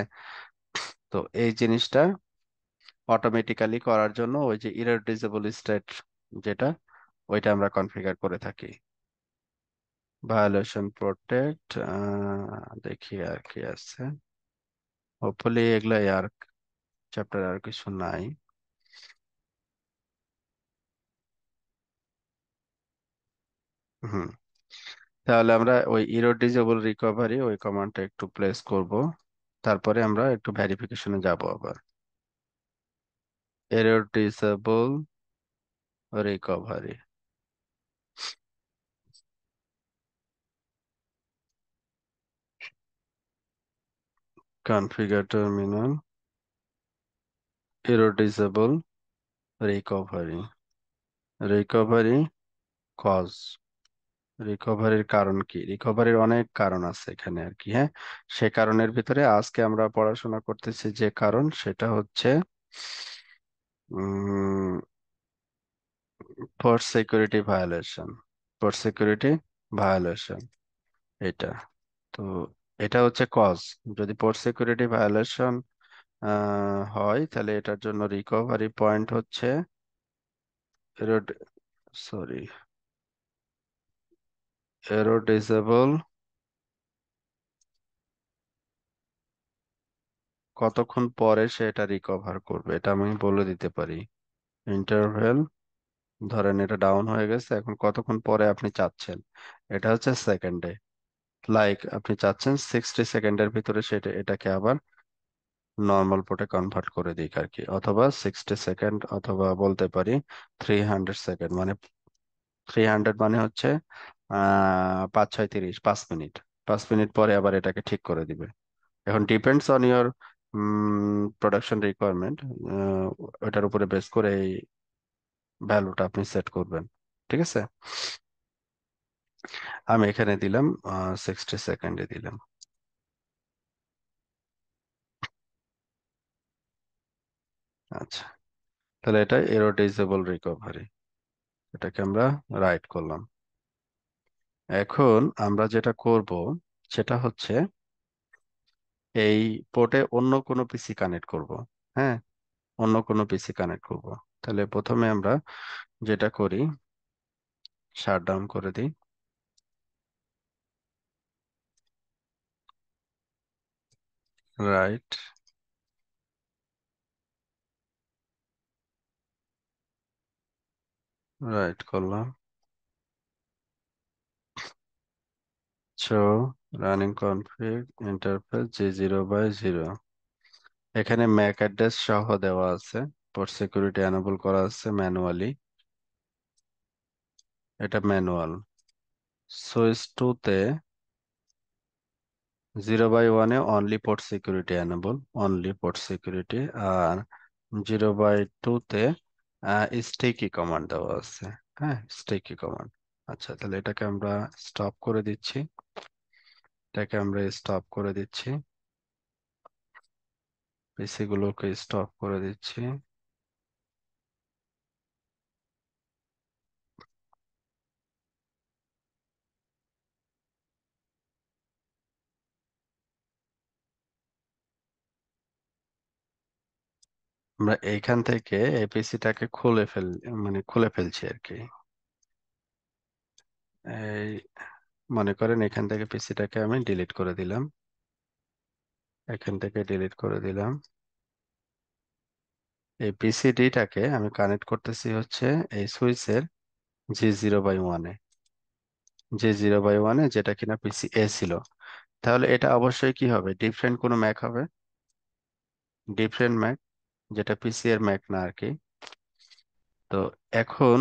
তো এই জিনিসটা অটোমেটিক্যালি করার জন্য ওই যে ইরোডিজেবল স্টেট যেটা ওইটা আমরা কনফিগার করে থাকি ভায়োলেশন প্রোটেক্ট দেখি আর কি আছে হোপফুলি এগুলো আর চ্যাপ্টার আর কিছু নাই হুম তাহলে আমরা ওই ইরোডিজেবল রিকভারি ওই কমান্ডটা একটু প্লেস করব তারপরে আমরা একটু ভেরিফিকেশনে যাব আবার error disable recovery configure terminal, error disable, recovery. recovery cause রিকভারির কারণ কি রিকভারির অনেক কারণ আছে এখানে আর কি হ্যাঁ সে কারণের ভিতরে আজকে আমরা পড়াশোনা করতেছি যে কারণ সেটা হচ্ছে security violation for security violation এটা তো এটা হচ্ছে কজ যদি পোর্ট সিকিউরিটি ভায়োলেশন হয় তাহলে এটার জন্য রিকভারি পয়েন্ট হচ্ছে সরি এরো ডিসেবল কতক্ষণ পরে সে এটা রিকভার করবে এটা আমি বলে দিতে পারি ইন্টারভেল ধরেন এটা ডাউন হয়ে গেছে এখন কতক্ষণ পরে আপনি চাচ্ছেন এটা হচ্ছে সেকেন্ডে লাইক আপনি চাচ্ছেন সিক্সটি সেকেন্ডের ভিতরে সেটা এটাকে আবার নর্মাল পোর্টে কনভার্ট করে দিক আর কি অথবা সিক্সটি সেকেন্ড অথবা বলতে পারি থ্রি হান্ড্রেড সেকেন্ড মানে থ্রি হান্ড্রেড মানে হচ্ছে পাঁচ ছয় তিরিশ পাঁচ মিনিট পাঁচ মিনিট পরে আবার এটাকে ঠিক করে দিবে এখন depends on your production requirement ওটার উপরে বেস করে এই ভ্যালুটা আপনি সেট করবেন ঠিক আছে আমি এখানে দিলাম সিক্সটি সেকেন্ডে দিলাম আচ্ছা তাহলে এটা এরোডেজেবল রিকভারি এটাকে আমরা রাইট করলাম এখন আমরা যেটা করব সেটা হচ্ছে এই পোর্টে অন্য কোনো পিসি কানেক্ট করব হ্যাঁ অন্য কোনো পিসি কানেক্ট করব তাহলে প্রথমে আমরা যেটা করি ডাউন করে দিই রাইট রাইট করলাম so running config interface G zero by zero এখানে ম্যাক অ্যাড্রেস সহ দেওয়া আছে পোর্ট সিকিউরিটি অ্যানেবল করা আছে ম্যানুয়ালি এটা ম্যানুয়াল সুইচ তে জিরো বাই ওয়ানে only port security enable only port security আর জিরো বাই টুতে স্টেকি কমান্ড দেওয়া আছে হ্যাঁ স্টেকি কমান্ড আচ্ছা তাহলে এটাকে আমরা স্টপ করে দিচ্ছি এটাকে আমরা স্টপ করে দিচ্ছি পিসিগুলোকে গুলোকে স্টপ করে দিচ্ছি আমরা এইখান থেকে এপিসিটাকে খুলে ফেল মানে খুলে ফেলছি আর কি এই মনে করেন এখান থেকে পিসিটাকে আমি ডিলিট করে দিলাম এখান থেকে ডিলিট করে দিলাম এই পিসিডিটাকে আমি কানেক্ট করতেছি হচ্ছে এই সুইচের জি জিরো বাই ওয়ানে জি জিরো বাই ওয়ানে যেটা কিনা পিসি এ ছিল তাহলে এটা অবশ্যই কি হবে ডিফারেন্ট কোনো ম্যাক হবে ডিফারেন্ট ম্যাক যেটা পিসি এর ম্যাক না আর কি তো এখন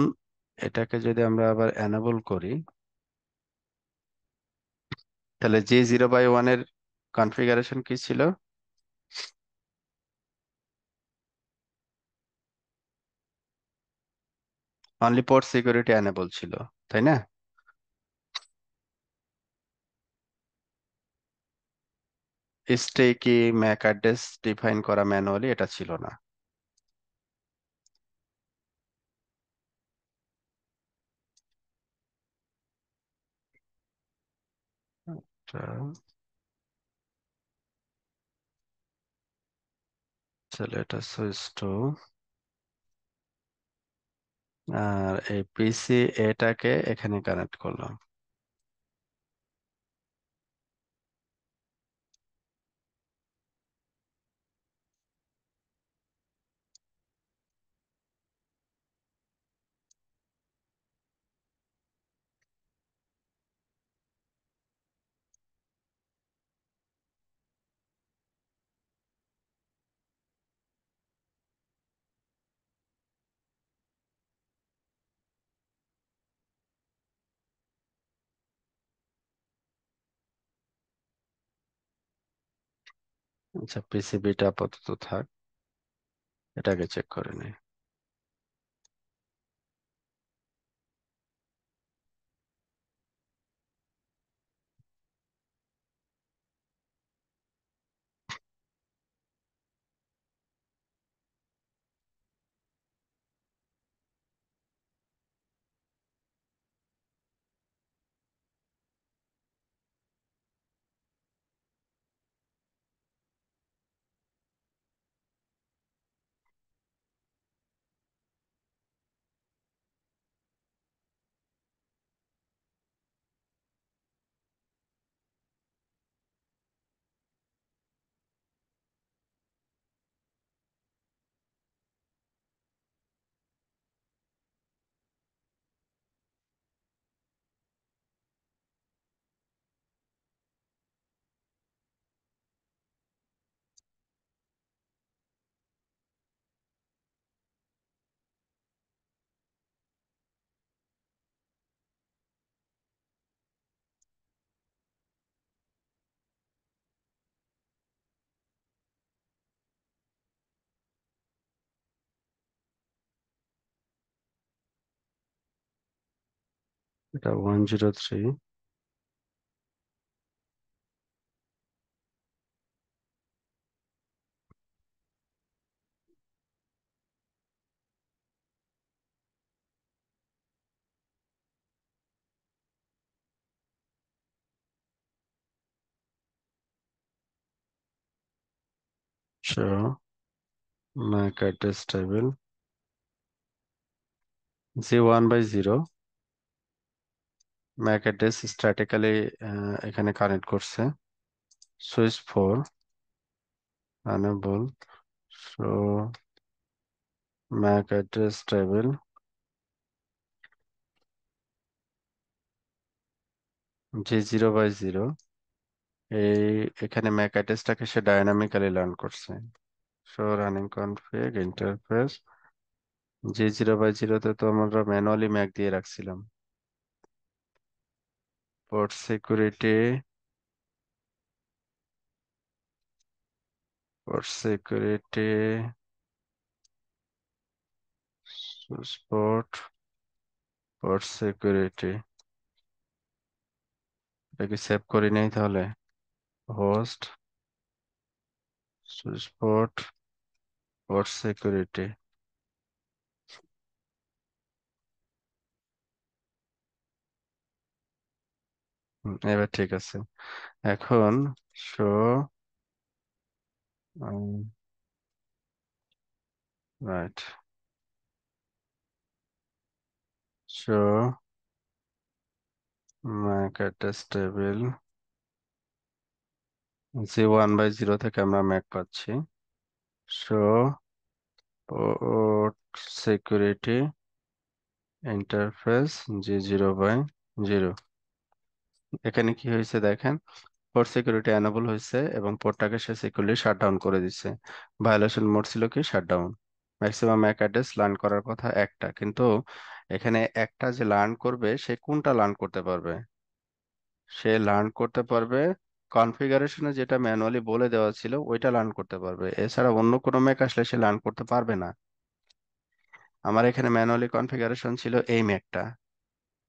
এটাকে যদি আমরা আবার অ্যানাবল করি তাহলে জি জিরো বাই ওয়ানের কনফিগারেশন কি ছিল অনলি পোর্ট সিকিউরিটি অ্যানেবল ছিল তাই না sticky MAC address define করা ম্যানুয়ালি এটা ছিল না so let us switch আর এই পিসি এটাকে এখানে কানেক্ট করলাম আচ্ছা পিসিবিটা আপাতত থাক এটাকে চেক করে নেই এটা one zero three Sure. Make address stable. Z1 by 0. MAC address statically এখানে কানেক্ট করছে switch four enable show MAC address table G zero by zero এই এখানে ম্যাক অ্যাড্রেসটাকে সে ডায়নামিক্যালি লার্ন করছে show running config interface G zero by জিরোতে তো আমরা ম্যানুয়ালি ম্যাক দিয়ে রাখছিলাম port security port security switchport port security যদি সেভ করেন নাই তাহলে হোস্ট সুস্পোর্ট পোর্ট সিকিউরিটি এবার ঠিক আছে এখন show right show MAC address G one by zero থেকে আমরা ম্যাক পাচ্ছি show security interface G zero by zero এখানে কি হয়েছে দেখেন পোর্ট সিকিউরিটি এনাবল হয়েছে এবং পোর্টটাকে সে সিকিউরিটি শাটডাউন করে দিচ্ছে ভায়োলেশন মোড ছিল কি শাটডাউন ম্যাক্সিমাম এক অ্যাড্রেস লার্ন করার কথা একটা কিন্তু এখানে একটা যে লার্ন করবে সে কোনটা লার্ন করতে পারবে সে লার্ন করতে পারবে কনফিগারেশনে যেটা ম্যানুয়ালি বলে দেওয়া ছিল ওইটা লার্ন করতে পারবে এছাড়া অন্য কোনো ম্যাক আসলে সে লার্ন করতে পারবে না আমার এখানে ম্যানুয়ালি কনফিগারেশন ছিল এই ম্যাকটা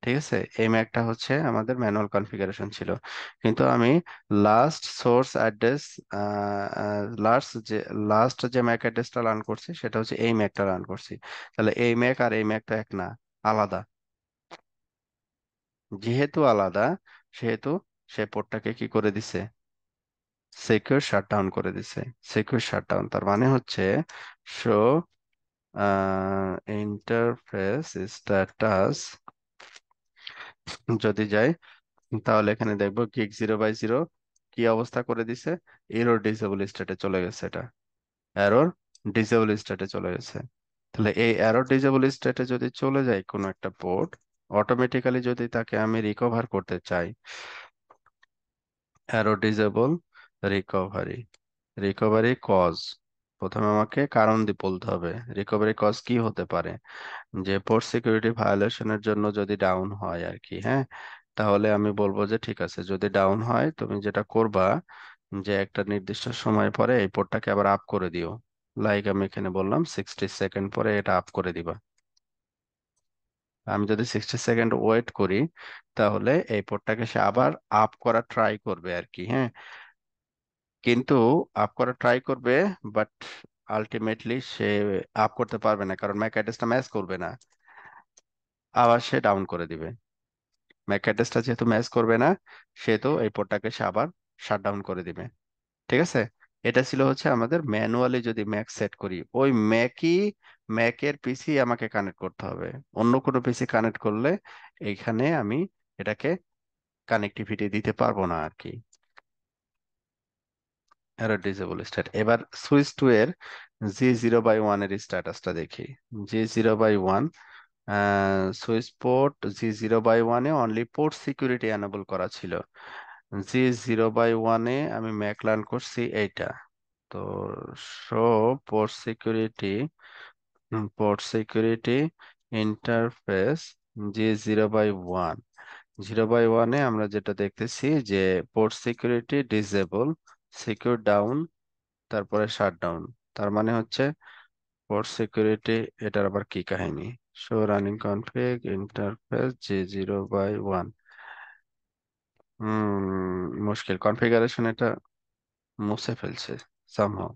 ঠিক আছে এই ম্যাকটা হচ্ছে আমাদের ম্যানুয়াল কনফিগারেশন ছিল কিন্তু আমি লাস্ট সোর্স অ্যাড্রেস লাস্ট যে লাস্ট যে ম্যাক অ্যাড্রেসটা রান করছি সেটা হচ্ছে এই ম্যাকটা রান করছি তাহলে এই ম্যাক আর এই ম্যাকটা এক না আলাদা যেহেতু আলাদা সেহেতু সে পোর্টটাকে কি করে দিছে সিকিউর ডাউন করে দিছে সিকিউর ডাউন তার মানে হচ্ছে শো ইন্টারফেস স্ট্যাটাস যদি যাই তাহলে এখানে দেখবো গিগ জিরো বাই জিরো কি অবস্থা করে দিছে এরর ডিসেবল স্টেটে চলে গেছে এটা এরর ডিসেবল স্টেটে চলে গেছে তাহলে এই এরর ডিসেবল স্টেটে যদি চলে যায় কোনো একটা পোর্ট অটোমেটিক্যালি যদি তাকে আমি রিকভার করতে চাই error disable recovery recovery cause প্রথমে আমাকে কারণ দিয়ে বলতে হবে রিকভারি কজ কি হতে পারে যে পোর্ট সিকিউরিটি ভায়োলেশনের জন্য যদি ডাউন হয় আর কি হ্যাঁ তাহলে আমি বলবো যে ঠিক আছে যদি ডাউন হয় তুমি যেটা করবা যে একটা নির্দিষ্ট সময় পরে এই পোর্টটাকে আবার আপ করে দিও লাইক আমি এখানে বললাম সিক্সটি সেকেন্ড পরে এটা আপ করে দিবা আমি যদি সিক্সটি সেকেন্ড ওয়েট করি তাহলে এই পোর্টটাকে সে আবার আপ করা ট্রাই করবে আর কি হ্যাঁ কিন্তু আপ করা ট্রাই করবে বাট আলটিমেটলি সে আপ করতে পারবে না কারণ ম্যাক অ্যাড্রেসটা ম্যাচ করবে না আবার সে ডাউন করে দিবে ম্যাক অ্যাড্রেসটা যেহেতু ম্যাচ করবে না সেহেতু এই পোর্টটাকে সে আবার ডাউন করে দিবে ঠিক আছে এটা ছিল হচ্ছে আমাদের ম্যানুয়ালি যদি ম্যাক সেট করি ওই ম্যাকই ম্যাকের পিসি আমাকে কানেক্ট করতে হবে অন্য কোনো পিসি কানেক্ট করলে এইখানে আমি এটাকে কানেক্টিভিটি দিতে পারবো না আর কি এরর ডিসেবল স্ট্যাট এবার সুইচ টু এর জি জিরো বাই ওয়ান এর স্ট্যাটাসটা দেখি G zero by one switch port G zero by ওয়ানে অনলি পোর্ট সিকিউরিটি অ্যানেবল করা ছিল জি জিরো বাই ওয়ানে আমি ম্যাকলান করছি এইটা তো show port security port security interface G zero by one zero by ওয়ানে আমরা যেটা দেখতেছি যে port security disable secure down তারপরে শাট ডাউন তার মানে হচ্ছে ফর সিকিউরিটি এটার আবার কি কাহিনী show running config interface G zero by one মুশকিল কনফিগারেশন এটা মুছে ফেলছে somehow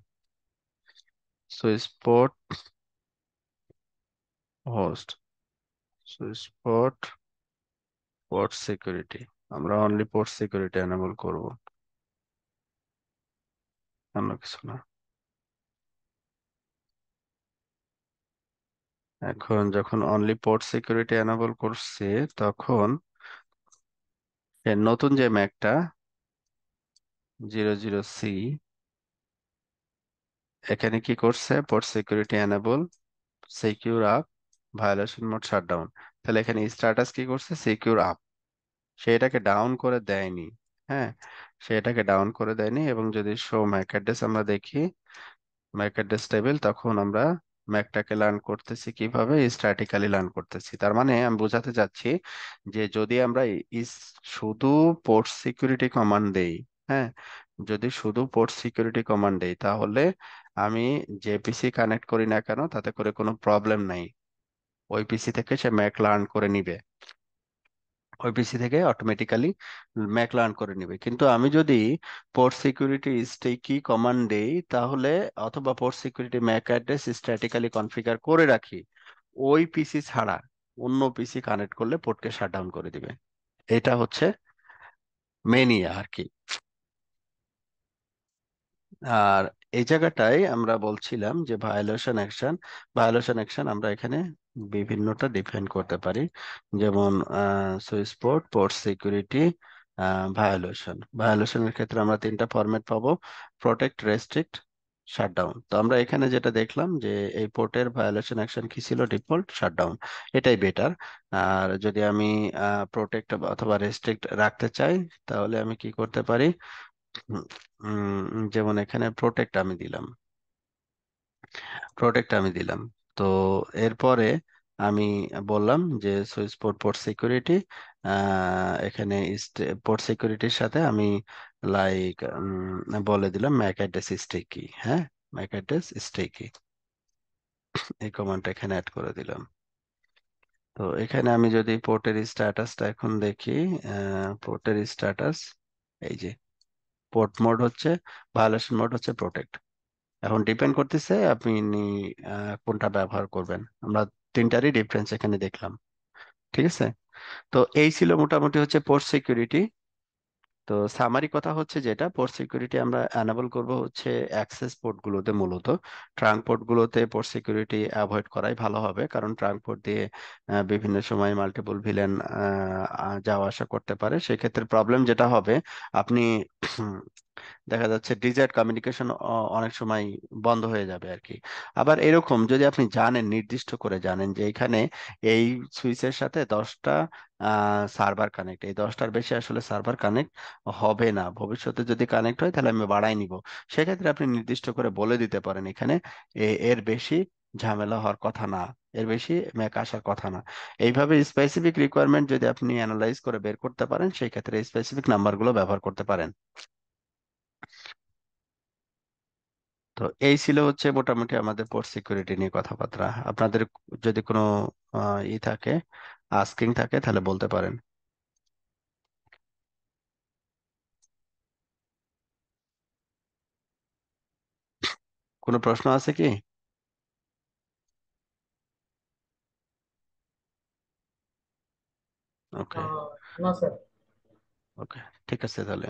so spot host so spot port security আমরা অনলি পোর্ট সিকিউরিটি এনেবল করবো অন্য কিছু না এখন যখন অনলি পোর্ট সিকিউরিটি এনাবল করছে তখন নতুন যে ম্যাকটা জিরো জিরো সি এখানে কি করছে port security enable secure up violation mode shutdown তাহলে এখানে স্ট্যাটাস কি করছে সিকিউর আপ সেটাকে ডাউন করে দেয়নি হ্যাঁ সে এটাকে ডাউন করে দেয়নি এবং যদি শো ম্যাক অ্যাড্রেস আমরা দেখি ম্যাক অ্যাড্রেস টেবিল তখন আমরা ম্যাকটাকে লার্ন করতেছি কিভাবে স্ট্যাটিক্যালি লার্ন করতেছি তার মানে আমি বোঝাতে চাচ্ছি যে যদি আমরা শুধু পোর্ট সিকিউরিটি কমান্ড দেই হ্যাঁ যদি শুধু পোর্ট সিকিউরিটি কমান্ড দেই তাহলে আমি যে পিসি কানেক্ট করি না কেন তাতে করে কোনো প্রবলেম নাই ওই পিসি থেকে সে ম্যাক লার্ন করে নিবে ওবিসি থেকে অটোমেটিক্যালি ম্যাক লার্ন করে নিবে কিন্তু আমি যদি পোর্ট সিকিউরিটি স্টেকি কমান্ড দেই তাহলে অথবা port security MAC address statically configure করে রাখি ওই পিসি ছাড়া অন্য পিসি কানেক্ট করলে পোর্টকে শাট ডাউন করে দিবে এটা হচ্ছে মেনি ইয়ে আর কি আর এই জায়গাটায় আমরা বলছিলাম যে ভায়োলেশন অ্যাকশন ভায়োলেশন অ্যাকশন আমরা এখানে বিভিন্নটা ডিফাইন করতে পারি যেমন switch port port security violation ভায়োলেশনের ক্ষেত্রে আমরা তিনটা ফরম্যাট পাবো প্রোটেক্ট রেস্ট্রিক্ট শাটডাউন তো আমরা এখানে যেটা দেখলাম যে এই পোর্টের ভায়োলেশন অ্যাকশন কি ছিল ডিফল্ট শাটডাউন এটাই বেটার আর যদি আমি প্রোটেক্ট অথবা রেস্ট্রিক্ট রাখতে চাই তাহলে আমি কি করতে পারি যেমন এখানে প্রোটেক্ট আমি দিলাম প্রোটেক্ট আমি দিলাম তো এরপরে আমি বললাম যে সুইস পোর্ট পোর্ট সিকিউরিটি এখানে পোর্ট সিকিউরিটির সাথে আমি লাইক বলে দিলাম ম্যাক অ্যাড্রেস স্টেকি হ্যাঁ ম্যাক অ্যাড্রেস স্টেকি এই কমান্ডটা এখানে অ্যাড করে দিলাম তো এখানে আমি যদি পোর্টের স্ট্যাটাসটা এখন দেখি পোর্টের স্ট্যাটাস এই যে পোর্ট মোড হচ্ছে ভায়োলেশন মোড হচ্ছে প্রোটেক্ট এখন ডিপেন্ড করতেছে আপনি কোনটা ব্যবহার করবেন আমরা তিনটারই ডিফারেন্স এখানে দেখলাম ঠিক আছে তো এই ছিল মোটামুটি হচ্ছে পোর্ট সিকিউরিটি তো সামারি কথা হচ্ছে যেটা পোর্ট সিকিউরিটি আমরা অ্যানাবল করব হচ্ছে অ্যাক্সেস গুলোতে মূলত ট্রাঙ্ক গুলোতে পোর্ট সিকিউরিটি অ্যাভয়েড করাই ভালো হবে কারণ ট্রাঙ্ক পোর্ট দিয়ে বিভিন্ন সময় মাল্টিপল ভিলেন যাওয়া আসা করতে পারে সেক্ষেত্রে প্রবলেম যেটা হবে আপনি দেখা যাচ্ছে ডিজার্ট কমিউনিকেশন অনেক সময় বন্ধ হয়ে যাবে আর কি আবার এরকম যদি আপনি জানেন নির্দিষ্ট করে জানেন যে এখানে এই সুইচের সাথে দশটা সার্ভার কানেক্ট এই দশটার বেশি আসলে সার্ভার কানেক্ট হবে না ভবিষ্যতে যদি কানেক্ট হয় তাহলে আমি বাড়াই নিব সেক্ষেত্রে আপনি নির্দিষ্ট করে বলে দিতে পারেন এখানে এর বেশি ঝামেলা হওয়ার কথা না এর বেশি ম্যাক আসার কথা না এইভাবে স্পেসিফিক রিকোয়ারমেন্ট যদি আপনি অ্যানালাইজ করে বের করতে পারেন সেই ক্ষেত্রে স্পেসিফিক নাম্বারগুলো ব্যবহার করতে পারেন তো এই ছিল হচ্ছে মোটামুটি আমাদের পোর্ট সিকিউরিটি নিয়ে কথাবার্তা আপনাদের যদি কোনো ই থাকে আস্কিং থাকে তাহলে বলতে পারেন কোনো প্রশ্ন আছে কি ওকে ওকে ঠিক আছে তাহলে